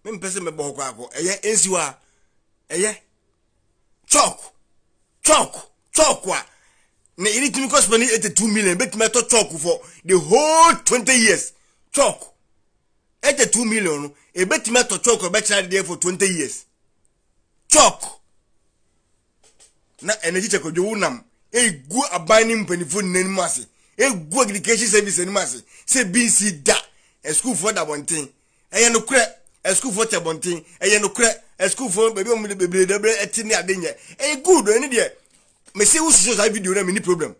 A: mempɛ sɛ mebɔ hɔ koraakɔ ɛyɛ ɛnsi hɔ a ɛyɛ chalk chalk chalk a na yɛne tumi kɔ spɛne 82 million bɛtumi ɛtɔ chalk for the whole twenty years chalk eighty two million no ɛbɛtumi ɛtɔ chalk ɛbɛkyerɛ e adedeɛ for twenty years chalk na ɛnɛgyi kyɛkɔdwo wo nam ɛgu e aban ne mpanimfoɔ nyina anim ase ɛgu e agriculture service anim ase sɛ bc da asukuufoɔ da bɔnten ɛyɛ nokorɛ asukuufoɔ tɛ bɔnten ɛyɛ nokorɛ asukuufoɔ baabi a wɔn bebree dabrɛ ɛte ne ade nyɛ ɛyɛ good ɛne deɛ mesi wosusu saa video no mini problem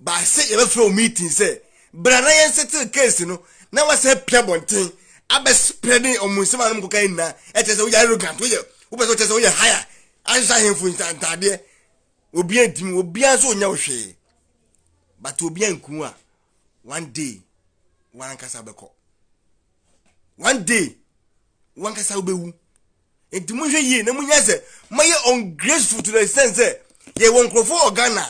A: baase yɛbɛfrɛ wo meeting sɛ bra na yɛn settle case no na wasɛ pia bɔnten spreading ɔmo nsɛm a no mokɔka yi nyinaa e ɛkyɛ sɛ woyɛ arrogant woyɛ wopɛ sɛ wokyɛ sɛ woyɛ haya ahyehyɛ ahemfo ntaadeɛ obia ntimi obia nso ɔnya wo hwee but obia nku a one day wankasa bɛkɔ one day wankasa wobɛwu nti e monhwɛ yie na monyɛ sɛ moyɛ ungraceful to the extent sɛ yɛwɔ nkurɔfoɔ wɔ ghana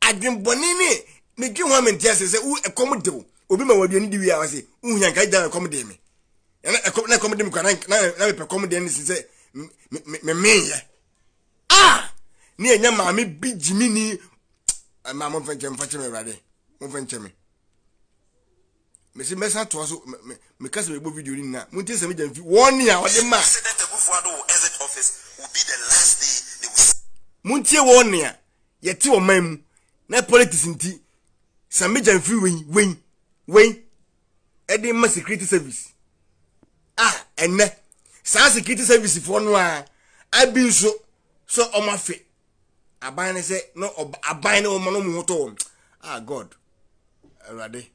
A: adwenbɔne ne medwe ho amente ase sɛ wo ɛkɔm de wo obi ma wɔaduane di wie a wɔse wohia nka gya ɛkɔm de me na ɛkɔm de me kwa na mepɛ kɔm de no si sɛ memeyɛ a ne ɛnya maame bi gyimi ni ma momfa nkyɛ mfa kyɛ me awurade momfa nkyɛ me mesi mɛsa toa so meka sɛ mebɔ video no nyina montie sɛ megya mfi wɔne a wɔde ma President Akufo-Addo exit office will be the last day muntie wɔn nea yɛte wɔn man mu na politics nti samigya nfiri wei wei wei ɛde ma security service a ɛnɛ saa security service foɔ no a abi nso sɛ ɔmo afe aban ne sɛ na ɔba aban ne wɔn no mu ho tɔɔ ah god awurade.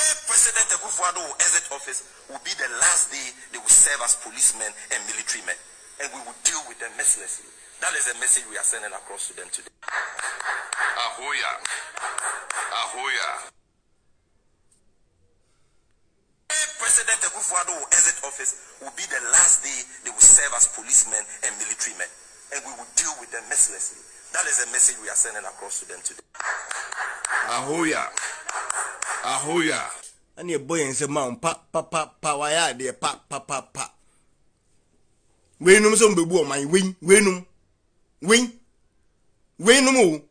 A: President Akufo-Addo will exit office will be the last day they will serve as policemen and military men, and we will deal with them mercilessly. That is the message we are sending across to them today. Ahoya. Ahoya. President Ekufuado will exit office will be the last day they will serve as policemen and military men. And we will deal with them mercilessly. That is the message we are sending across to them today. Ahoya. Ahoya. And your boy and say, man, pa, pa, pa, pa, why are they pa, pa, pa, pa? Wenum some bebu on my wing, wenum. wei wei nom o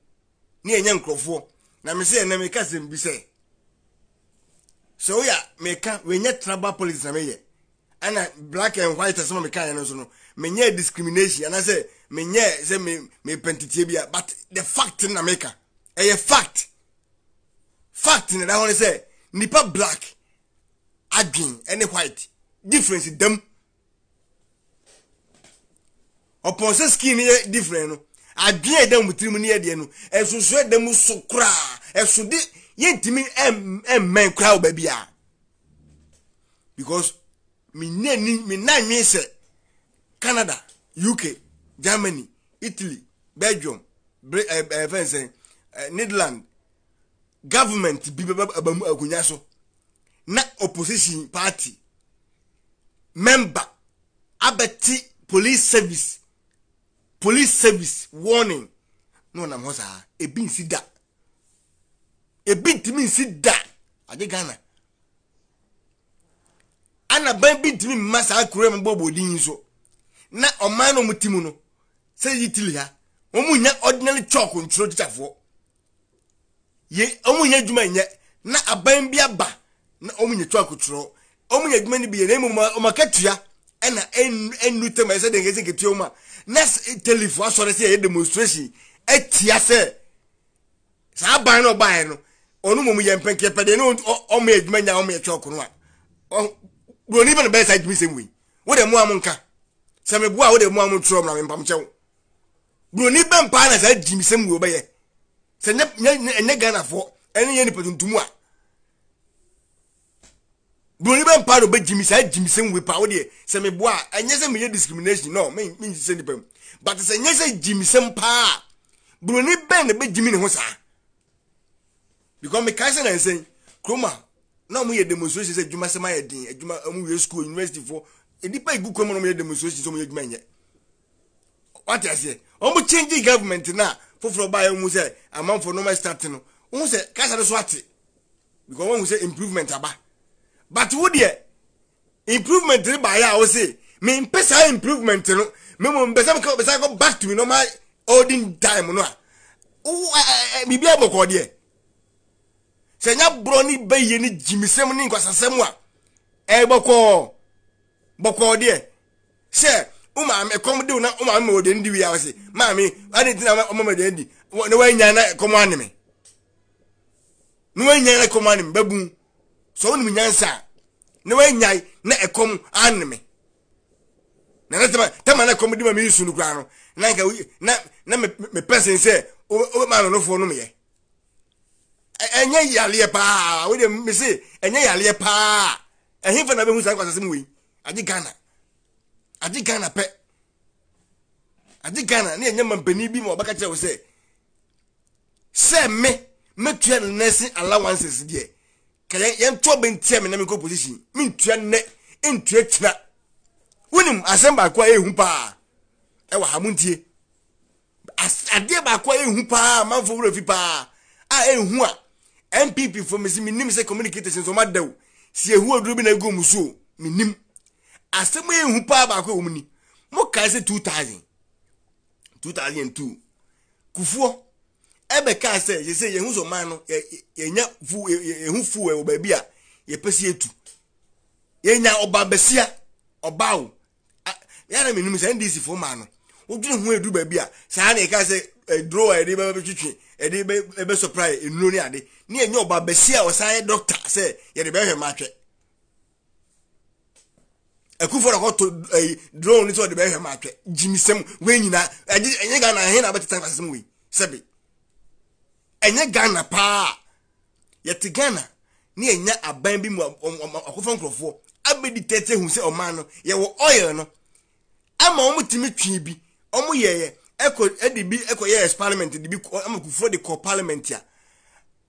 A: na enye nkurɔfoɔ na mesi ɛnna meka sɛ so ya woyɛ meka wenyɛ tribal policy na meyɛ ana black and white asɛm a meka yɛ no nso discrimination. menyɛ discrimination anaasɛ menyɛ sɛ me mepɛntitie bi a but the fact na meka a fact fact na ɛda hɔ ne sɛ nipa black adwin any white difference them. ɔpɔn sɛ skin no yɛ different no adwene a ɛda mu tirim no yɛ deɛ no ɛsoso ɛda mu so koraa ɛso de yɛntumi ɛmmɛn koraa wɔ baabi a because menya ni mena nwen sɛ canada uk germany italy belgium fɛn sɛn netherland government bi bɛ ba mu akonnwa so na opposition party member abɛti police service police service warning na mhụ saa ebi nsi da ebi nsi da adị gana ana ban bi ntumi m nso na ọman na ọmụ ti mu no sị yi tili ha nya ntụrụ tịchafoɔ ye ọmụ nya adwuma nyɛ na aban bi aba na ọmụ nya chọọkụ tụrụ ọmụ nya adwuma bi yɛ na emu aka tua ɛna ɛnu tɛm ɛsɛ deɛ nkɛse nketewa mu a na telefo asɔre sɛ ɛyɛ demonstration ɛtia sɛ saa ban no ɔbaeɛ no ɔno mɔmu yɛ mpɛnkɛpɛ deɛ ne ɔmo yɛ adwuma nya ɔmo yɛ twɛ ɔko no a buroni bɛ na bɛyɛ saa adwuma sɛm wei wode mu a mo nka sɛ meboa a wode mu a mo ntorɔ mmara kyɛw buroni bɛ mpaa na saa adwuma sɛm wei ɔbɛyɛ sɛ ɛnyɛ ghanafoɔ ɛne yɛ nipa tuntum a buroni bɛ mpa do bɛ jimi saa jimi sɛ nwe pa o deɛ sɛ me boa ɛnyɛ sɛ meyɛ discrimination no me me nsɛ nipa mu but sɛ nyɛ sɛ jimi sɛm paa buroni bɛn na bɛ jimi ne ho saa because me kae sɛ na nsɛn kuroma na ɔmo yɛ demonstration sɛ adwuma sɛm ayɛ den adwuma ɔmo yɛ school university fo nipa egu kuroma na ɔmo yɛ demonstration sɛ ɔmo yɛ adwuma nyɛ wate aseɛ ɔmo change government na foforɔ baa yɛ ɔmo sɛ amanfoɔ na ɔmo start no ɔmo sɛ kasa no so ate because wɔn ho sɛ improvement aba but wo deɛ improvement ne baayɛ a wo se mempɛ saa improvement no mmom bɛsɛ bɛsɛ kɔ back to me normal olden time no a biribi abɔkɔ deɛ sɛ nya borɔ ne bɛyɛ ne gyimisɛm ne nkwasasɛm a ɛbɔkɔɔ bɔkɔɔ deɛ sɛ wo maame ɛkɔm de wo na wo maame ma ɔdeɛ no di wie a wo se maame ade nti na ɔma ma ɔdeɛ no di na woanya na ɛkɔm aneme na woanya na ɛkɔm aneme bɛbu sɛ wonim nyansa a na woanyae na ɛkɔm aneme na ne tama tama na ɛkɔm de ma meyi su no koraa no na nka na na mepɛ sen sɛ wobɛma anonofoɔ nom yɛ ɛnyɛ yaleɛ paa wode me se ɛnyɛ yaleɛ paa ɛhemfa na bɛhu saa kwasasɛm wei agye ghana adi ghana pɛ agye ghana ne ɛnyɛ mampani bi ma ɔbɛka kyerɛ wo sɛ sɛ me mɛtua ne nɛse allowances deɛ ka yɛntoa bɛntia me na mekɔ position mentua nnɛ e ntua kyina wonim asɛm baako a ɛhu paa ɛwɔ ha montie adeɛ baako a ɛhu paa manfo wura fi paa a ɛhu a npp fo mesi menim sɛ communications ɔma da wo si ɛhu aduro bi na ɛgu mu so menim asɛm a ɛhu paa baako ɛwɔ mu ni mokae sɛ 2000 2002 kufuɔ ebe ka se yese yehuzo manu yenya fu yehu fu e eh, obabi a yepesi etu yenya ọba besia ọba awo ya na menum sɛ ndc fo ma no wodwene ho edu baabi a saa na ɛka sɛ eduro a yɛde bɛbɛ twitwi yɛde bɛbɛ supply enuro ne adị. Na yɛnyɛ ọba besi a ɔsan yɛ doctor sɛ yɛde bɛhwɛ ma atwɛ akufo na kɔtɔ ɛyi drone ne sɛ ɔde bɛhwɛ ma atwɛ gyimisɛm wei nyinaa ɛgye ga na ahịa na abɛtete nkasɛm wee sebe. enye ghana paa yɛte ghana ne yɛnya aban bi mu akɔfa nkurɔfoɔ abɛdi tɛtɛ hu sɛ ɔman no yɛwɔ oil no ama wɔn tumi twi bi wɔn yɛyɛ ɛkɔ ɛde bi ɛkɔ yɛ ɛs de bi ama kufuo de kɔ parliament a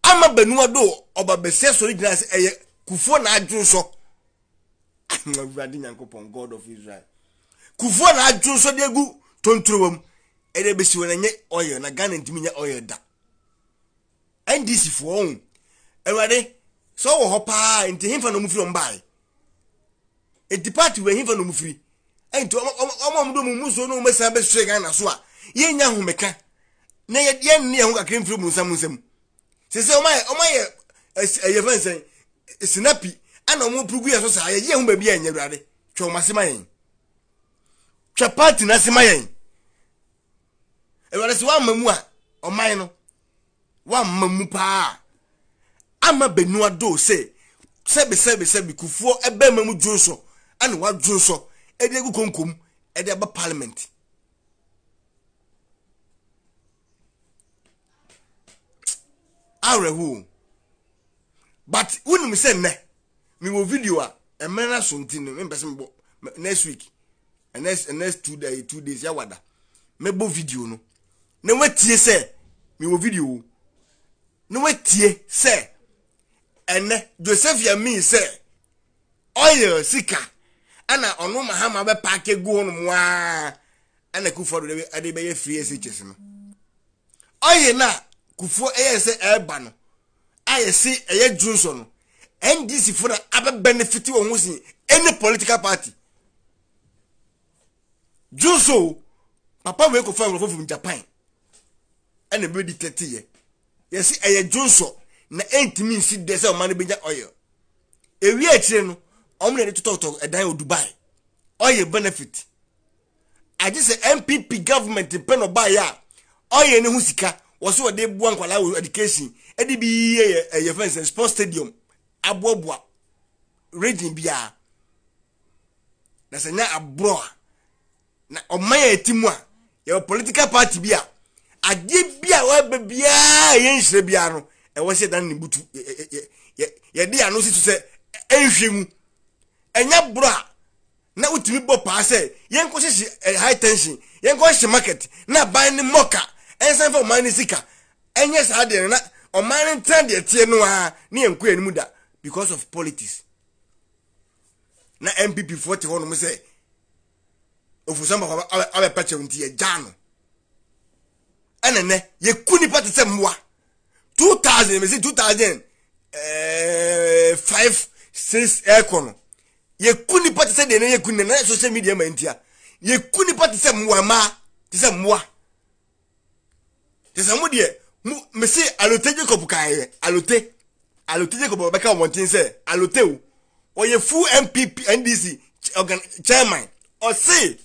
A: ama benua do ɔbabɛsɛ sɔrɔ gyina sɛ ɛyɛ kufuo na adwo sɔ awurade nyankopɔn god of israel kufuo na adwo sɔ de egu tontoro wɔm ɛde besi wɔn na nye oil na ghana ntumi nye oil da. ndc foɔ ɔn awurade sɛ ɔwɔ hɔ paa nti hemfa na ɔmufiri ɔm bae nti party wɔ hemfa na ɔmufiri nti ɔma ɔmdɔ mu musuo no ɔmɛsan bɛsoɛ ghana so a yɛnya homeka na yɛnne yɛ ho kakra mfiri mu nsa mu nsam sɛ sɛ ɔmayɛ ɔmayɛ ɛyɛfɛ nsɛn sinapi ana ɔmo purugu yɛ so saa yɛyɛ ho baabi a ɛnyɛ awurade twɛ ɔmo asema yɛn twɛ party no asema yɛn awurade sɛ woama mu a ɔman no wamma mu paa ama benua doo sɛ sɛbi sɛbi sɛbi kufuo ɛbɛrima mu dwo so ɛna wadwo so ɛde egu konkom ɛde aba parliament awerɛhoɔ but wonim sɛ nnɛ mewɔ video a mmerɛ no aso nti no mempɛ sɛ next week next next two, day, two days yɛawada mɛbɔ video no na watie sɛ mewɔ video o na watie sɛ ɛnɛ joseph yamin sɛ oil sika ɛna ɔno mahama bɛpaake gu hɔ no mu aa ɛna kufuor de bɛyɛ free shs no oil no a kufuo ɛyɛ sɛ ɛreba no a yɛsi ɛyɛ junso no ndc fo na abɛbɛnefiti wɔn ho si any political party junso oh, papa wei kɔfa nkurɔfoɔ from japan ɛna ebi di tɛti yɛ yɛsi ɛyɛ dwonsɔ na ɛntumi nsi dɛ sɛ ɔman no bɛnya oil ewi akyire no ɔmo na yɛde totɔtɔ ɛdan wɔ dubai oil benefit agye sɛ npp government pɛ na ɔbaa yɛ a oil ne ho sika wɔso wɔde bua nkwalaa wɔ education ɛde bi yɛ ɛyɛ fɛn sɛ sports stadium aboaboa region biara na sɛ nya aburo a na ɔman yɛ ti mu a yɛwɔ political party bia. adeɛ bi a waba ihe ɛyɛ nhyira biara no ɛwɔ sɛ dan ne butu yɛde ano si so sɛ e, mu ɛnyɛ borɔ a na wotumi bɔ paa sɛ yɛnkɔ hyehyɛ high tension yɛnkɔ hyehyɛ market na ban ni mɔka ɛnsan fɛ ɔman sika ɛnyɛ saa deɛ no na ɔman ne ntena deɛ teɛ no a ne yɛnkɔ yɛn mu da because of politics na npp foɔ te hɔnom sɛ ofusan bɔ abɛpɛkyɛw nti yɛgyaa no ɛna nɛ yɛku nipa te sɛ mmoa two thousand mesi two thousand five six ɛkɔ no yɛku nipa te sɛ deɛ ne yɛku nana yɛ social media ma ntia yɛku nipa te sɛ mmoa maa te sɛ mmoa te sɛ mo deɛ mo mesi alote jacob kaayɛ alote alote jacob bɛka wɔnten sɛ alote o ɔyɛ full npp ndc chairman ɔse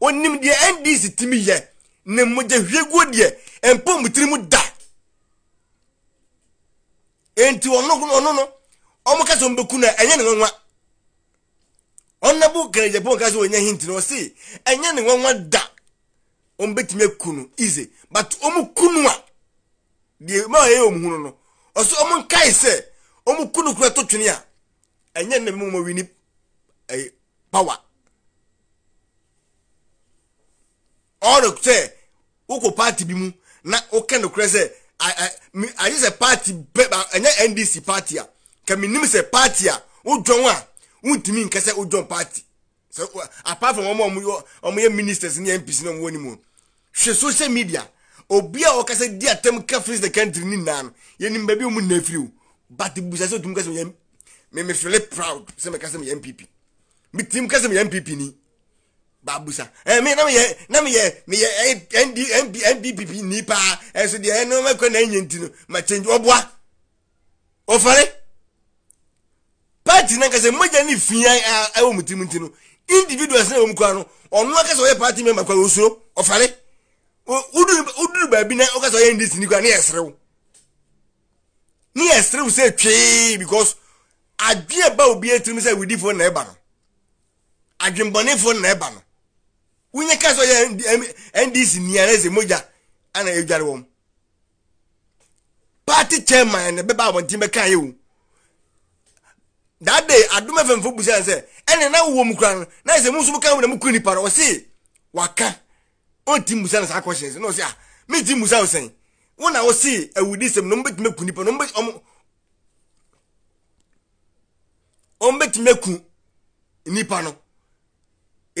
A: onim deɛ ndc timi yɛ ne mogya hwieguo deɛ mpɔ mu mu da enti ɔno ɔno no ɔmo kasa ɔmo beku na ɛnyɛ ne nwanwa ɔnabu kɛlɛ japan kasa ɔnyɛ hinti na ɔsi ɛnyɛ ne nwanwa da ɔmo betumi eku no easy but ɔmo ku no a deɛ mmaa yɛ ɔmo hunu no ɔso ɔmo nkae sɛ ɔmo ku no kura to twene a ɛnyɛ ne mu ma wini ɛyɛ power ɔno sɛ wokɔ party bi mu na woka nokorɛ sɛ agye sɛ party ɛnyɛ ndc party a ka menim sɛ party a wodwɔn a wontumi nka sɛ wodwɔn party so, apart from ɔmo yɛ ministers ne mps ne ɔmo wɔ nimu hwɛ social media obi a ɔkasa di atam ka firi the country ne nnaa no yɛnim baabi ɔmo nna afiri o but busa sɛ otumi ka sɛ meyɛ memefele proud sɛ meka sɛ meyɛ mpp metim ka sɛ meyɛ mpp ni babusa emi eh, na miye na miye miye ndi eh, eh, ndi ndpp nipa eso di enu mekwe na enyi ntinu ma change obua ofare party na nkasa mmoja ni fiyan ewo mutimu ntino individuals na ewo mkwa no ọnụ akasa onye party member kwa osuro ofare uduru bi na ọkasa onye ndị sini kwa na yɛserew na yɛserew sɛ twee because adwe ba obi etirim sɛ widifoɔ na ɛba no adwembɔnefoɔ na ɛba no wunye ka sọ ya ndc nia na eze ana edware wɔm party chairman na bɛba abɔnten bɛka yɛ o that day adum fɛnfɛn busa sɛ ɛna na wɔwɔ mu kura no na ɛsɛ mu nso na mu kuru nipa no ɔsi waka ɔnti musa na saa kɔhyɛn sɛ na ɔsi a ah, mi ti musa ɔsɛn wọn na ɔsi awudi e sɛm na ɔmo bɛtumi ku nipa na ɔmo ɔmo no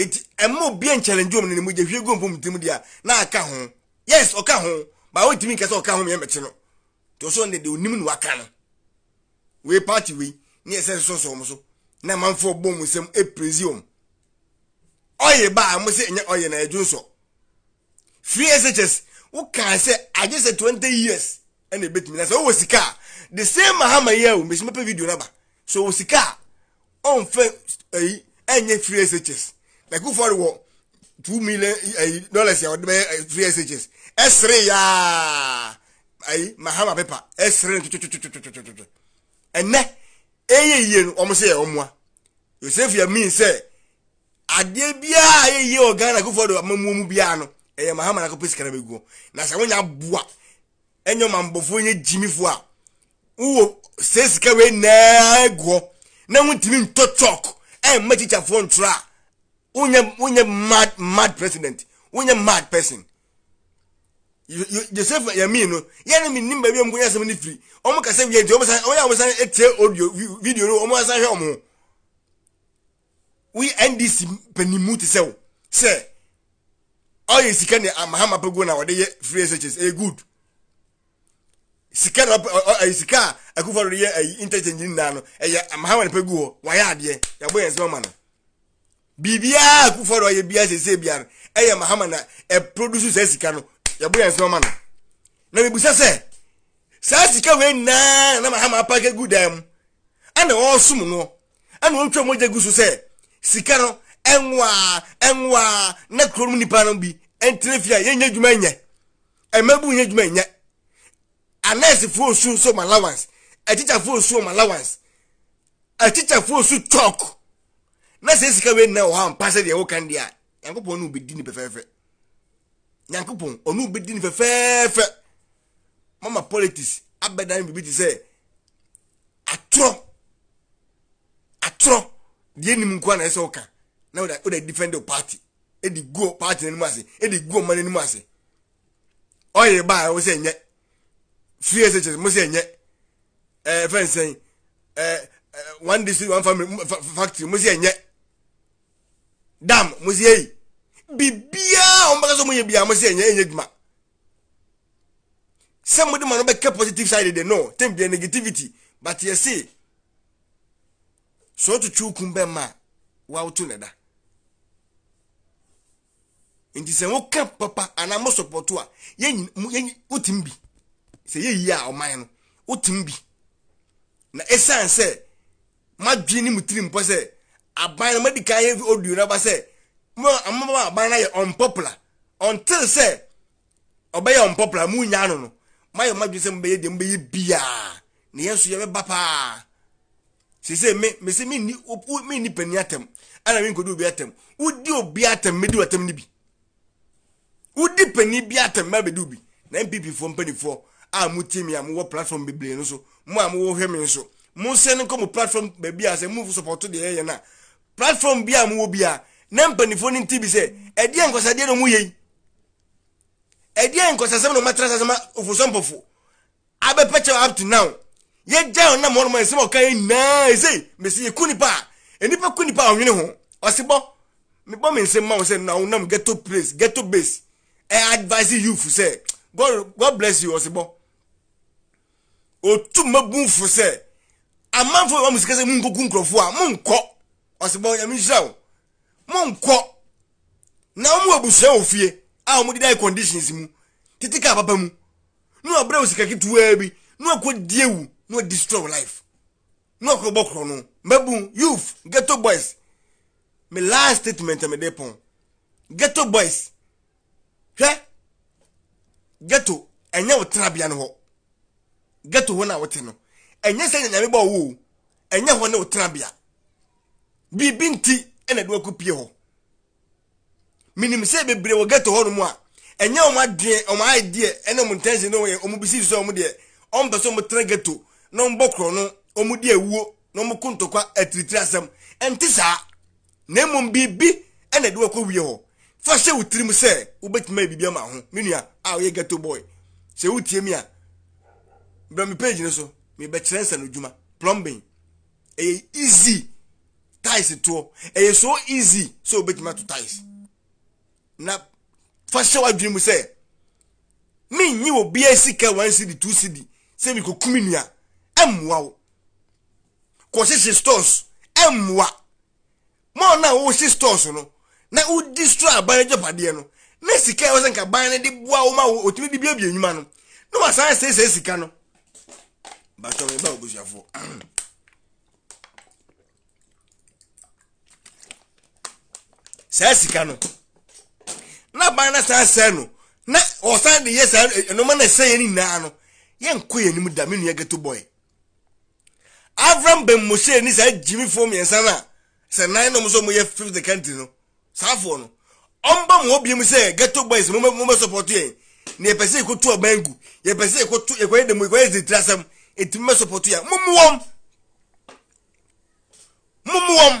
A: eti ɛmo obi challenge nkyɛlɛnji omi ne mu gye hwie gu mpom tirim deɛ na aka ho yes ɔka ho ba o timi nkɛsɛ ɔka ho mìíràn mɛkyi no to so ne de onim na waka no we paati wei ne yɛ sɛ sɔsɔ wɔn so na manfo bom wɔn nsam epirisi wɔn ɔyɛ ba a wɔn sɛ ɛnyɛ ɔyɛ na ɛdun sɔ free shs wokaa sɛ agye sɛ twenty years ɛna ebetumi na sɛ ɔwɔ sika the same mahama yi a o mesimapa video na ba so ɔwɔ sika a ɔnfɛ ɛyi ɛnyɛ free shs mɛkufɔri wɔ two million ɛyi eh, dollars yɛ ɔde bɛyɛ three shs ɛsere yaa ayi eh, mahama pepa ɛsere no tutututututututu eh, ɛnɛ ɛyɛ yie no wɔn sɛ yɛ wɔn mua yosef yɛ mean sɛ adeɛ biara ɛyɛ yie wɔ ghana kufɔ do amamuo mu biara no ɛyɛ mahama nakɔ pesi kana bɛgu na sɛ wɔnyɛ aboa ɛnyɛ ɔmanbɔfoɔ nyɛ gyimifoɔ a wowɔ sɛ sika wei naa guɔ na wɔntumi ntɔ chalk ɛmma kyikyafoɔ ntorɔ a wonye wonye mad mad president wonye mad person joseph yami no yẹn mi ní baabi ọmọ kò yẹ asẹm ní firi ọmọ kasa wiye nti ọmọ san san etie audio video no ọmọ asan hwẹ ọmọ wi ndc panimu ti sẹw sẹ ọyẹ sika ni mahama pẹgo na ọdẹ yẹ free researches ẹ good sika na ọyẹ sika akufo ọdẹ yẹ ẹyẹ interchange nina no ẹyẹ mahama pẹgo wọ wayẹ adeɛ yabọ yẹn nsẹm ọma no biribiara a kufuor ɔyɛ biara sese biara no ɛyɛ mahama na ɛproduce e saa sika no yɛbɔ yɛn nsɛm ama no na mebusa sɛ saa sika wei nyinaa na mahama apake gu dan mu ɛna ɔresom no ɛna ɔretwa mogya gu so sɛ sika no ɛnwaa ɛnwaa na kurom nipa no bi ɛntena fie a yɛnyɛ adwuma nyɛ ɛmɛbu e nyɛ adwuma nyɛ anɛɛsifoɔ osu so ma allowance ɛtikyɛfoɔ e osu ma allowance ɛtikyɛfoɔ osu chalk na sɛ sika wei nna wɔ ha mpa sɛ deɛ woka deɛ a nyankopɔn ne wobɛdi ne fɛfɛɛfɛ nyankopɔn ɔne wobɛdi ne fɛfɛɛfɛ mama politics abɛdan biribi te sɛ atorɔ atorɔ deɛ nim nkoa na ɛsɛ woka na woda defend wo party ɛde guo party no anim ase ɛde guo ma no anim ase ɔyɛ ba a ɛwo sɛ nyɛ free sɛ mo sɛ nyɛ ɛɛ fɛn sɛn ɛɛ one district one family factory mo sɛ nyɛ dam mosi eyi biribiaa a ɔmbɛka sɛ moyɛ biaa mo sɛ ɛnyɛ ɛnyɛ dwuma sɛ mode ma no bɛka positive side de no tam bia negativity but yɛse sɛ ɔtotwe kum bɛma a woawoto ne da nti sɛ woka papa anaa mosɔpɔto a wotim bi sɛ yɛyi a ɔman no wotim bi na ɛsiane sɛ madwene ne mu tiri mpɔ sɛ aban no madi kan yɛ odu na ba sɛ mo amaba aban na yɛ unpopular until sɛ ɔbɛyɛ unpopular mu nya ano no mo ayɛ mo adwene sɛ mo bɛyɛ deɛ mo bɛyɛ biaa na yɛn nso yɛ bɛba paa sese me me se me ni opu me ni panin atam ana me nkodu obi atam wodi obi atam me di atam ni bi wodi panin bi atam ma be di obi na npp fo mpanimfoɔ a mo tie me a mo wɔ platform bebree no so mo a mo wɔ hwɛ me nso mo nsɛn nkɔ mo platform baabi a sɛ mo support deɛ ɛyɛ na platform bi a mowɔ bi a na mpanimfoɔ no nti bi sɛ ɛdeɛ nkɔsadeɛ na ɔmo yɛ yi ɛdeɛ nkɔsasɛm na ɔmatera sasɛm ofosɔmpɔfo abɛpɛkyɛw up to now yɛgya ɔnam hɔnom ɛsɛm ɔka yɛ nyinaa ɛsɛ mesi yɛku nipa a nipa ku nipa a ɔnwene ho ɔsebɔ mebɔ me nsɛm ma wo sɛ na wonam ghetto place ghetto base ɛ advise youth sɛ god god bless you ɔsebɔ otu mmabumfo sɛ amanfo yɛ wa mu sika sɛ mu nkɔku nkurɔfoɔ a mu ɔsebɔ nyame nhyira wo monkɔ na wɔn mu abusua wɔ fie a wɔn deda conditions mu tete kaa papa mu na ɔbrɛ wɔ sika ketewa bi na ɔkɔ die wu na ɔdestroy life na ɔkɔ bɔ korɔ no mbabu youth ghetto boys me last statement me de pɔn ghetto boys hwɛ ghetto ɛnyɛ wo tenabea no hɔ ghetto hɔ na wote no ɛnyɛ sɛ nyanyame bɔ wo o ɛnyɛ hɔ ne wo tenabea biribi nti ɛna ɛde wakɔ pie hɔ minim sɛ bebree wɔ gɛtɔ hɔ nom a ɛnyɛ wɔn adeɛ wɔn adeɛ ɛna wɔn ntɛnsi na wɔyɛ wɔn bisi so wɔn deɛ wɔn pɛ sɛ wɔn tena gɛtɔ na wɔn bɔ korɔ no wɔn di awuo na wɔn ko ntɔkwa atiritiri asɛm ɛnti saa na mmom biribi ɛna ɛde wakɔ wie hɔ fa hyɛ wo tirim sɛ wobɛtumi biribi ama ho me a woyɛ gɛtɔ boy sɛ wotie mi a brɛ me page no so mebɛkyerɛ nsa no adwuma plumbing ɛyɛ e, easy tiles toɔ ɛyɛ so easy so sɛ obɛtumi ato tiles na fa hyɛ w'adwene mu sɛ menyi obiara sika one cd two cd sɛ mekɔkum nnua ɛmmoa wo kɔhyehye stores ɛmmoa ma ɔno a wɔhyɛ stores no na wodestroy aban agyapadeɛ no na sika ɛwɔ sɛ nka ban no de boa wo ma wo ɔtumi de biabia nnwuma no na wasan sɛesɛe sika no batɔme ba obusuafoɔ saa sika no na ban na saa no na ɔsan de yɛ saa nneɛma na ɛsɛ yɛn nyinaa no yɛn nko yɛn anim da mi avram bɛmmɔhyɛ ni saa ya mmiɛnsa no a sɛ nan na ɔmo yɛ fifth country no no mo obi sɛ mo mo support yɛn na yɛpɛ sɛ ekoto ɔban gu yɛpɛ sɛ ekoto ekɔyɛ dɛm ekɔyɛ dɛ tiri support yɛn wɔm wɔm.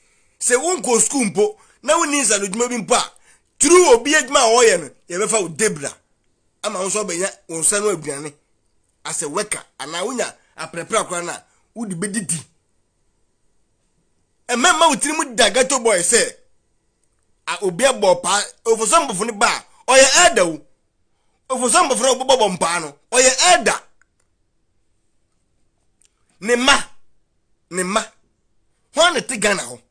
A: sɛ wonkɔ skul mpo na wonni nsano adwuma bi mpo a turu obi adwuma a wɔyɛ no yɛbɛfa wo debra ama wo nso wobɛnya wo nsa no aduane asɛ wɛka anaa wonya aprɛprɛ akora no a wode bɛdidi ɛmɛma wo tiri mu da gato bɔy sɛ obi abɔ paa ofosɔ no ba a ɔyɛ ɛɛda wo ofosɔ mbɔfo no a wɔbɛbɔ mpaa no ɔyɛ ɛɛda ne ma ne ma hɔn ne te ghana hɔ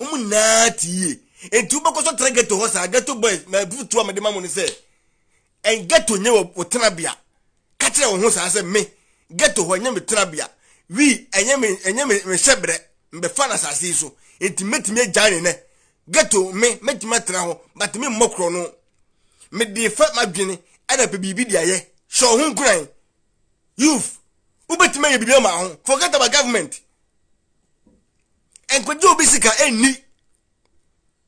A: wɔn nyinaa ti yie nti wobɛkɔ sɔ tena ghetto hɔ saa ghetto boys na butu a mɛde ma mo no sɛ ɛn ghetto nyɛ wɔ wɔ tenabea ka kyerɛ wɔn ho saa sɛ me ghetto hɔ nyɛ me tenabea wi ɛnyɛ me ɛnyɛ me me hyɛbrɛ mbɛfa na saase yi so nti mɛtumi agya ne nɛ ghetto me mɛtumi atena hɔ but me mmɔ korɔ no me de fa ma dwene ɛna pɛ biribi de ayɛ hyɛ ɔho nkuran e. youth wobɛtumi ayɛ biribi ama ho forget about government nkwagye obi sika ɛnni eh,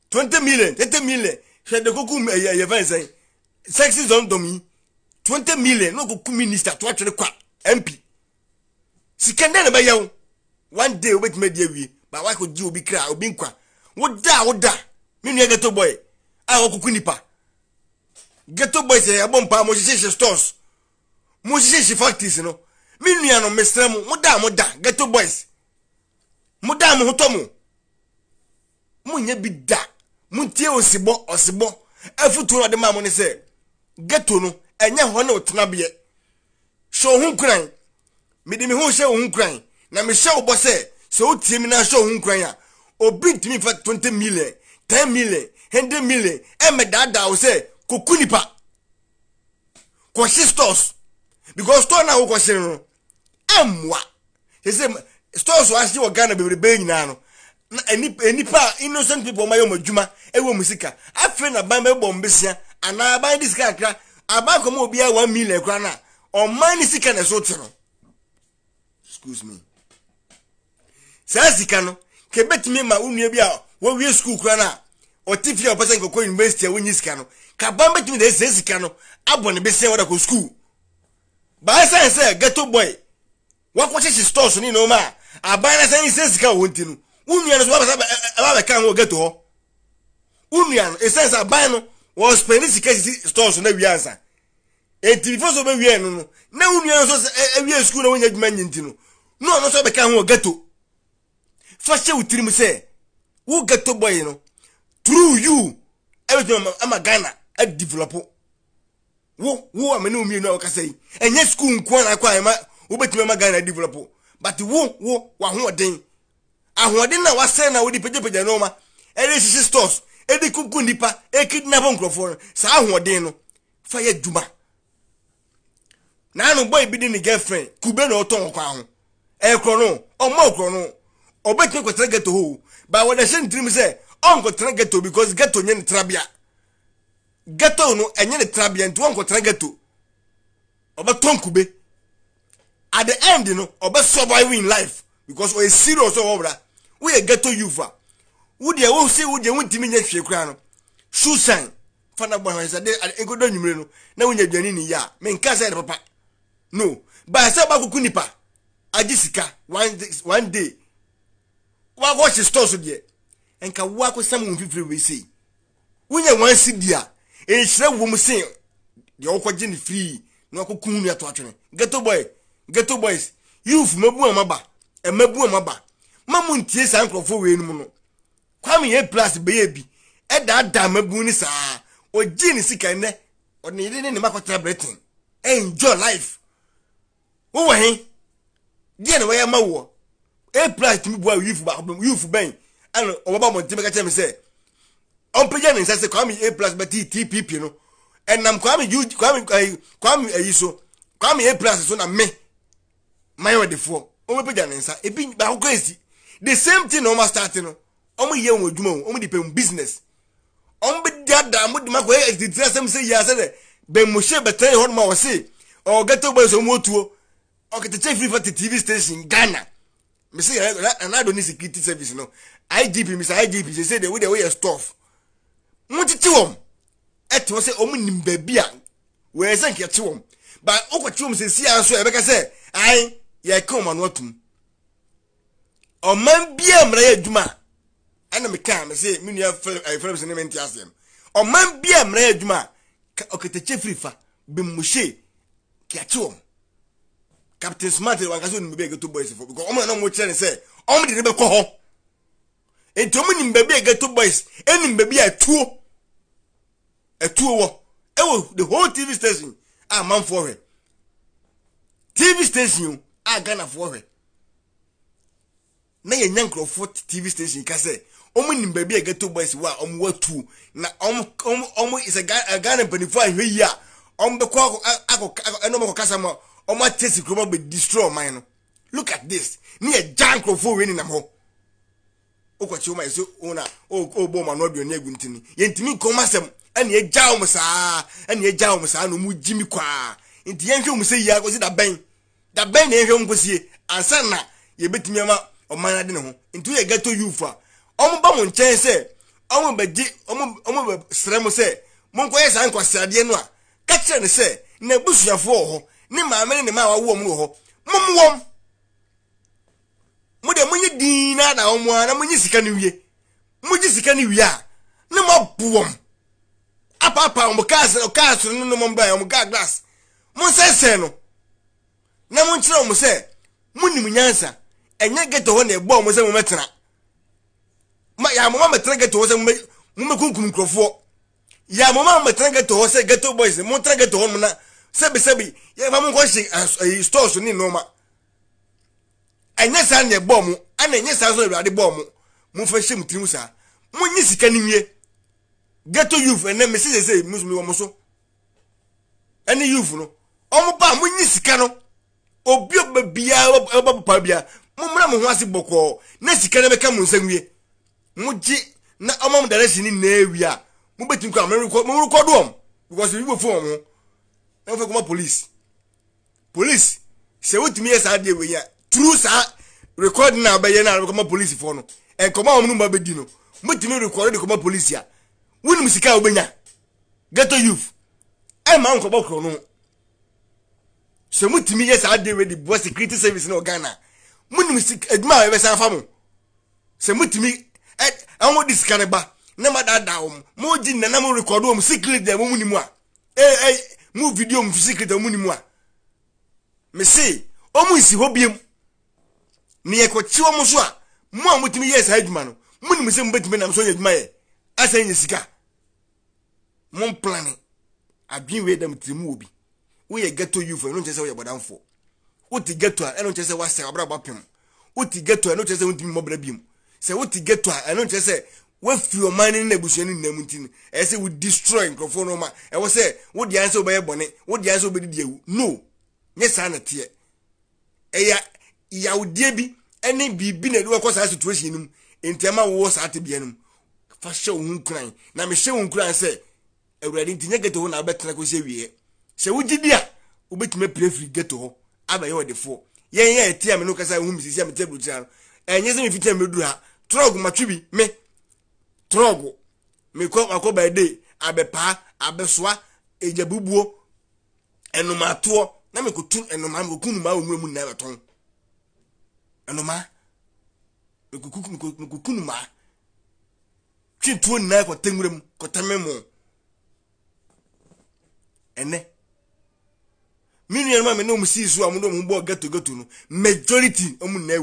A: twenty million twenty million hwɛ de koko ɛyɛ ɛyɛ eh, fɛn eh, sɛn sexy dɔmdɔm yi twenty million No na koko minister to atwere kwa mp sika ndɛ na bɛyɛ wo one day wobɛtumi adi awie ba wa kɔ gye obi kra obi nkwa woda a woda me nua ghetto boy a wɔkoko nipa ghetto boy sɛ yɛbɔ mpa mo hyehyɛ hyɛ stores mo hyehyɛ hyɛ factories no me nua no mesrɛ mo da a moda ghetto boys modaa mo ho tɔ mo monyɛ bi da montie osibɔ ɔsibɔ afotuo no ɔde maa mo ne sɛ geto no ɛnyɛ hɔ ne wotenabeɛ hyɛ wo ho nkuran mede me ho hyɛ wo ho na mehyɛ wo bɔ sɛ sɛ wotie mi na hyɛ wo ho nkuran a obi ntumi fa twenty million ten million hundred million ɛmmɛdaadaa wo sɛ kɔku nipa kɔhye stores because store no a wokɔhyere no ɛmmoa sɛ sɛ stores asị wọ ghana bebrebe nyinaa no a innocent people ọma yɛ ɔmo adwuma ɛwɔ mu sika afei na ban bɛ bɔ ɔmo besia anaa ban di sika kakra aban kɔmɔ obiara one million kura na ɔman ne sika na ɛso te no saa sika no kebetumi ma onua bi a wɔwie school kura na ɔte fie a ɔpɛ sɛ nkɔkɔ university a wɔnyi sika no kaban betumi de ɛsɛ sika no abɔ ne besia wɔde akɔ school baasa yɛ sɛ ghetto boy wakɔ stores ne nneɛma a. aban na sɛ nsɛ sika wɔ nti no wo nua no so wabasa ɛba bɛka ho ɔgɛto hɔ wo nua no ɛsɛn sɛ aban no wɔspɛni sika sisi stɔɔ so na wie ansa eti bifo so bɛwie no no na wo nua no so ɛwie sukuu na wonya adwuma nye nti no na ɔno so bɛka ho ɔgɛto fa hyɛ wo tirim sɛ wo gɛto bɔyi no through you ɛbɛtumi ama ghana ɛdevelop wo wo amene wo mmienu a wɔkasa yi ɛnyɛ sukuu nkoa na akɔ a ɛma wobɛtumi ama ghana ɛdevelop but wo wo w'ahoɔden ahoɔden na wasɛn na wodi pagyapagya nneɛma ɛde sisi stores ɛde kuku nipa ɛkidnap nkurɔfoɔ no saa ahoɔden no fa yɛ dwuma naanu boy bi di ne girlfriend kube na ɔtɔn ɔkwan ho ɛkorɔ no ɔmo ɔkorɔ no ɔbɛtumi kɔtena ghetto hɔ o wɔde hyɛ ne tirim sɛ ɔnkɔtena ghetto because ghetto nye ne trabea ghetto no ɛnyɛ ne trabea nti ɔnkɔtena ghetto ɔbɛtɔn kube at the end you know, ọbẹ survive in life because oye serious ọwọ wura woyɛ ghetto youth a wodeɛ wosi wodeɛ wontumi nyɛ hwee koraa no susan fana bɔ hɛn sɛ de nkodo nwumire no na wonya aduane ne yie a menka sɛ yɛ papa no baasa kuku nipa agye sika one day one day wakɔhye store so deɛ nka wakɔsam wɔn fifiri wei sei wonya wɔn asi di a nhyira wɔm sen deɛ wɔkɔgye ne firi na wakɔkun ne atoato ne ghetto boy ghetto boys youth mebu wɔn aba ɛmɛbu eh, wɔn aba ma mu ntie saa nkurɔfoɔ wei no mu no kwame yɛ plus bɛyɛ bi ɛdaadaa eh, mɛbu ni saa ogye ne sika nnɛ ɔne yɛde ne ne ma kɔtara britain eh, enjoy life wowɔ he deɛ na wɔyɛ ma woɔ a plus tumi bua youth baako youth bɛn ɛna ɔbɛba mɔnten bɛka kyerɛ mi sɛ ɔmpagya ne nsa sɛ kwame a plus bɛti tpp no ɛnam kwame kwame ɛyi so kwame a plus so na me. My mayɔdefoɔ wɔn apagya ne nsa ebi baako kɔ esi the same thing na wɔn astart no wɔn yɛ wɔn adwuma wɔn de pɛm business wɔn bɛ dada wɔn de ma kɔ ɛyɛ titiri asɛm sɛ yia sɛ dɛ bɛnmuhyɛ bɛtɛn hɔ noma wɔse ɔgɛtɛ bɔ esɔn mu otuo ɔkɛtɛkyɛ firi fati tv station ghana mesi yɛ anado ne security service no igp mr igp sɛ sɛ de wo de woyɛ stuff wɔn tete wɔn ɛte wɔ sɛ wɔn nim baabi a wɔyɛ sɛ nkɛte wɔn ba okɔte wɔn sɛ si aso ɛbɛka sɛ ayi yɛka ɔma no atom ɔman bia mmara yɛ adwuma ɛna mekaa me sɛ me nua frɛm eh, sɛ ne mente aseɛ no ɔman bia mmara yɛ adwuma a ɔkatakyɛ firi fa bemmɔhye kiakye wɔm captain smart wankasa onim baabi a ghetto boys fo because ɔmo na ɔmo kyerɛ ne sɛ ɔmo de ne bɛkɔ hɔ nti ɔmo nim baabi a ghetto boys enim baabi a ɛtuo ɛtuo wɔ ɛwɔ the whole tv station a amanfoɔ hwɛ tv station o aga na fuohe na yɛnya nkurɔfoɔ tv station ka sɛ ɔmo nim baabi a ghetto boys wɔ a ɔmo na ɔmo ɔmo sɛ ghana mpanimfoɔ ahwɛ yi a ɔmo bɛkɔ akɔ kasa ɔmo kɔkasa ma ɔmo akyɛ si kurom destroy look at this ni ya ja nkurɔfoɔ wei nenam hɔ okɔkye ɔmo ayɛ sɛ ɔmo na ɔbɔ ɔmo ano aduane egu ntini yɛntumi nkɔm asɛm ɛna yɛgya ɔmo saa ɛna na da dabe na ehwɛ nkosie ansa na yɛbɛtumi ama ɔman ade ne ho nti yɛ gato yufa a ɔmo ba mo nkyɛn sɛ ɔmo bɛgye ɔmo ɔmo bɛ srɛ mo sɛ mo nkɔyɛ saa nkɔsradeɛ no a kakyɛ ne sɛ na ebusuafoɔ wɔ ne maame ne ne maa wawo wɔn wɔ hɔ mo mo wɔm mo deɛ mo nye diin na ada wɔn na mo nye sika no wie mo ji sika no wie a ne mo abu wɔm apaapa wɔn kaas kaas no no mo mba yɛ wɔn kaa glass mo nsɛnsɛn no. na monkyerɛ ɔmo sɛ monim nyansa ɛnyɛ geto hɔ na ɛbɔ ɔmo sɛ momɛtena yɛamoma mɛtena geto hɔ sɛ momɛkunkum nkurɔfoɔ yɛamoma mɛtena geto hɔ sɛ geto boys motena geto hɔ nom na sɛbisɛbi yɛfa mo nkɔ hye eh, stores ne nneɔma ɛnyɛ saa na ɛbɔ mo ana ɛnyɛ saa so na awurade bɔ mo momfa hyɛ mu tirim saa monye sika no nwie geto youth ɛnɛ mesesesei musomi wɔ mo so ɛne youth no ɔmo ba monye sika no obi ọba biara ọba papa biara mo mmerɛ mo ho ase bɔkɔɔ na sika no bɛka mo nsa mo gye na ɔma mo direction ne nyinaa awie a mo bɛtumi kɔ a mo rekɔ do wɔm because ebi wofu wɔn ho na wofɛ kɔma police police sɛ wotumi yɛ saa deɛ wei a turu saa record na abɛyɛ na kɔma police foɔ no nkɔmɔ a wɔn mu ba bɛdi no mo tumi record de kɔma police a wɔnum sika a wɔbɛnya ghetto youth ɛn maa nkɔmɔ korɔ no sɛ mutumi yɛ saa de wedi bɔ security service na ɔghana munim adwuma a ɛbɛsan fa mo sɛ mutumi mo de sika no ba na madaadaa wɔm mogye nna na mo rekɔdo wɔm secret a momu nimu a ɛɛ mo video mu secret a momu nimu a mese ɔmo nsi hɔ biem ne yɛkɔkye wɔm so a mo a motumi yɛ saa adwuma no munim sɛ mobɛtumi nam so yɛ adwuma yɛ asɛ nya sika momplan adwen wei dam tirimu wɔ bi woyɛ ghetto youth ɛno nkyɛ sɛ woyɛ bɔdamfoɔ wote ghetto a ɛno nkyɛ sɛ woasɛ abrabɔ apem wote ghetto a ɛno nkyɛ sɛ wontumi mmɔbra biom sɛ wote ghetto a ɛno nkyɛ sɛ woafiri ɔman no ne abusua no nnam nti no ɛyɛ sɛ wo destroy nkurɔfoɔ no ma ɛwɔ sɛ wode an sɛ wobɛyɛ bɔne wode an sɛ wobɛdidi awu no nyɛ saa na teɛ ɛyɛ yawdeɛ bi ɛne biribi na ɛde wɔkɔ saa situation no mu nti ɛma wowɔ saa te bea no mu fa hyɛ wo ho nkuran na mehyɛ wo nkuran sɛ awurade nti nyɛ ghetto hɔ na wobɛtena kɔsi awieɛ sɛ wogye di a wobɛtumi apire firi geto hɔ abɛyɛ ɔdefoɔ yɛn yɛ ɛte a me no kasa ɛho misisi a metɛ burukyira no ɛnyɛ sɛ mefiti a ha trɔg matwe bi me trɔg mekɔ makɔ baade abɛpaa abɛsoa egya bubuo ɛnomatoɔ na mekotu ɛnoma mekoku numa wɔ nwura mu nyinaa bɛtɔn ɛnoma mekoku numa twe tuo nyinaa kɔtɛ nwura mu kɔtɛ mɛmo ɛnɛ me nuanom a me ne sii so a ɔmo de ɔmo bɔɔ ghetto no majority ɔmo na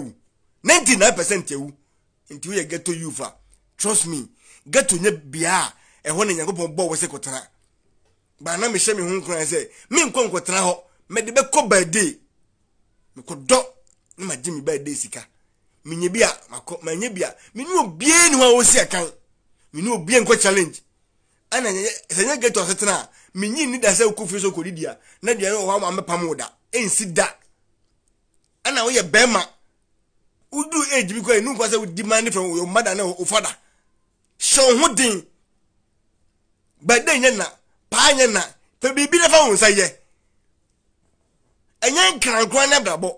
A: ninety nine percent awu nti woyɛ ghetto youth a trust me ghetto nyɛ bea a ɛhɔ ne nyankopɔn bɔɔ wɔ sɛ kɔtena baana mehyɛ me ho nkoran sɛ menkɔ nkɔtena hɔ mede bɛkɔ baade mekɔdɔ ne magye me baade sika menyɛ bi a makɔ manyɛ bi a mene obiaa ni hɔ a wɔsi akan mene obiaa nkɔ challenge ana sɛ nyɛ ghetto asetena a menyi ni e da sɛ wokɔfiri e so kɔdidi a na deɛ no wɔ hɔ ama mɛpam wo da ɛnsi da ɛna woyɛ bɛrima wodu age bi kɔ ɛnu nkɔ sɛ wodi man different wɔ mma da ne wo fa da hyɛ wo ho den bɛdɛ nyɛ na paa nyɛ na pɛ biribi na fa wo nsa yɛ ɛnyɛ nkrankoa ne abrabɔ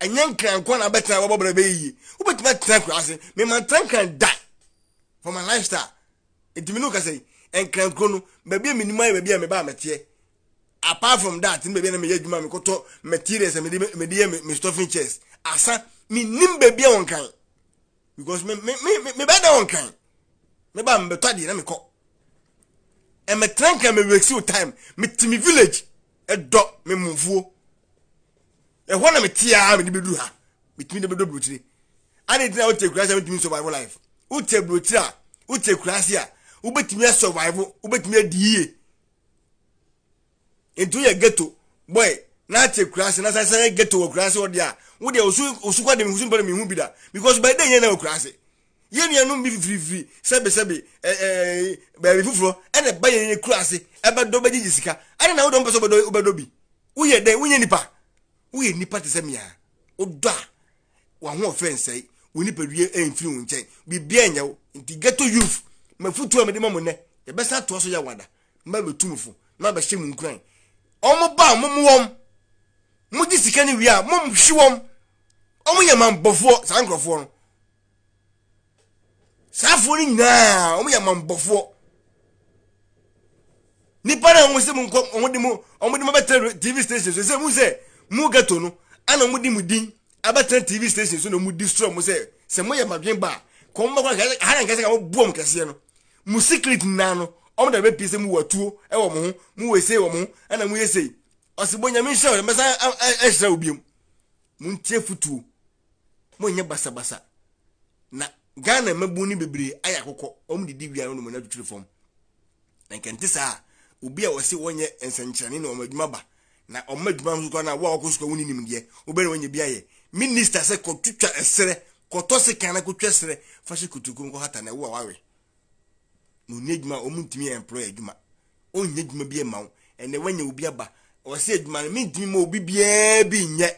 A: ɛnyɛ nkrankoa na abɛtena wɔbɔ brɛ bɛyɛ yie wobɛtumi atena kura ase mema ntena nkran da for my lifestyle ɛntimi e ne wo kasa yi nkrankuro no baabi a menim ayɛ baabi a mebaa meteɛ apart from that ne baabi a na meyɛ adwuma mekɔtɔ materials a mede yɛ me stuffing chairs asa menim baabi a wɔnkan because mebɛɛ dɛ wɔnkan mebaa mebɛtɔ adeɛ na mekɔ ɛmɛtena e nkan mewɛsiw time mete me village ɛdɔ e me mmufuo ɛhɔ e na mete a mede bɛdu ha metumi de bɛdɔ burotire ade tina wote akuraase a metumi survival life wote burotire a wote akuraase a wobɛtumi asurvive wobɛtumi adi yie nti woyɛ ghetto boy na ate kurase na sasa yɛ ghetto wɔ kurase wɔde a wodeɛ osu osu kɔ de mi osu mpɛ na mi hu bi da because bɛyɛ den yɛn na wɔ kurase yɛn nuanom bi fifirifiri sɛbisɛbi ɛɛ baabi foforɔ ɛna ba yɛn yɛ kurase ɛbɛdɔ bɛgyegye sika ɛna na wodɔ mpɛ sɛ wobɛdɔ wobɛdɔ bi woyɛ den woyɛ nipa woyɛ nipa te sɛ mia wodɔ a wɔn ahoɔfɛ nsɛn wɔn nipadua ɛnfiri wɔn nkyɛn biribiara nyɛ nti ghetto youth mafutuo a mede ma mo nɛ yɛbɛsa toa so yɛ wada mba bɛtu mo fo na bɛhyɛ mu nkuran ɔmo ba a momo wɔm mogye sika no wie a momhwe wɔm ɔmo yɛ mambɔfoɔ saa nkurɔfoɔ no saa afoɔ no nyinaa ɔmo yɛ mambɔfoɔ nipa na ɔmo sɛ mo nkɔ ɔmo de mo ɔmo de mo bɛtɛ tv station so sɛ mo sɛ mo gato no ana ɔmo de mo din abɛtɛ tv station so na ɔmo di soro mo sɛ sɛ mo yɛ madwen ba kɔn mo bɛ kɔ ha na nkɛse ka mo bu ɔmo kɛseɛ no. mu secret nanu ọmụda dàbẹ pèsè mu wọ tuo ẹwọ e mu ho mu wọ ese ẹna mu yẹ ese ọsibọ nyame nhyira wọ mbẹsa ẹhyira obi mu mu ntie futuo mu nyɛ basabasa na ghana mmabu ni bebree ayɛ akokɔ wɔn didi wia no na wɔn atwitwiri fam na nkɛntɛ saa obi a wɔsi wɔnyɛ nsɛnkyerɛnne na wɔn ba na wɔn adwuma nso kora na wɔn a wɔkɔ sukuu wɔn ninim deɛ wɔbɛn wɔn nyɛ minista sɛ kɔtwitwa ɛsrɛ kɔtɔ sekan na kɔtwa ɛsrɛ fahyɛ kutuku hata na ewu a na onye adwuma wɔn ntumi yɛ employ adwuma onye adwuma bi ɛma wo ɛnna wɔnyɛ obi aba ɔsɛ adwuma no mi ntumi ma obi biara bi nyɛ.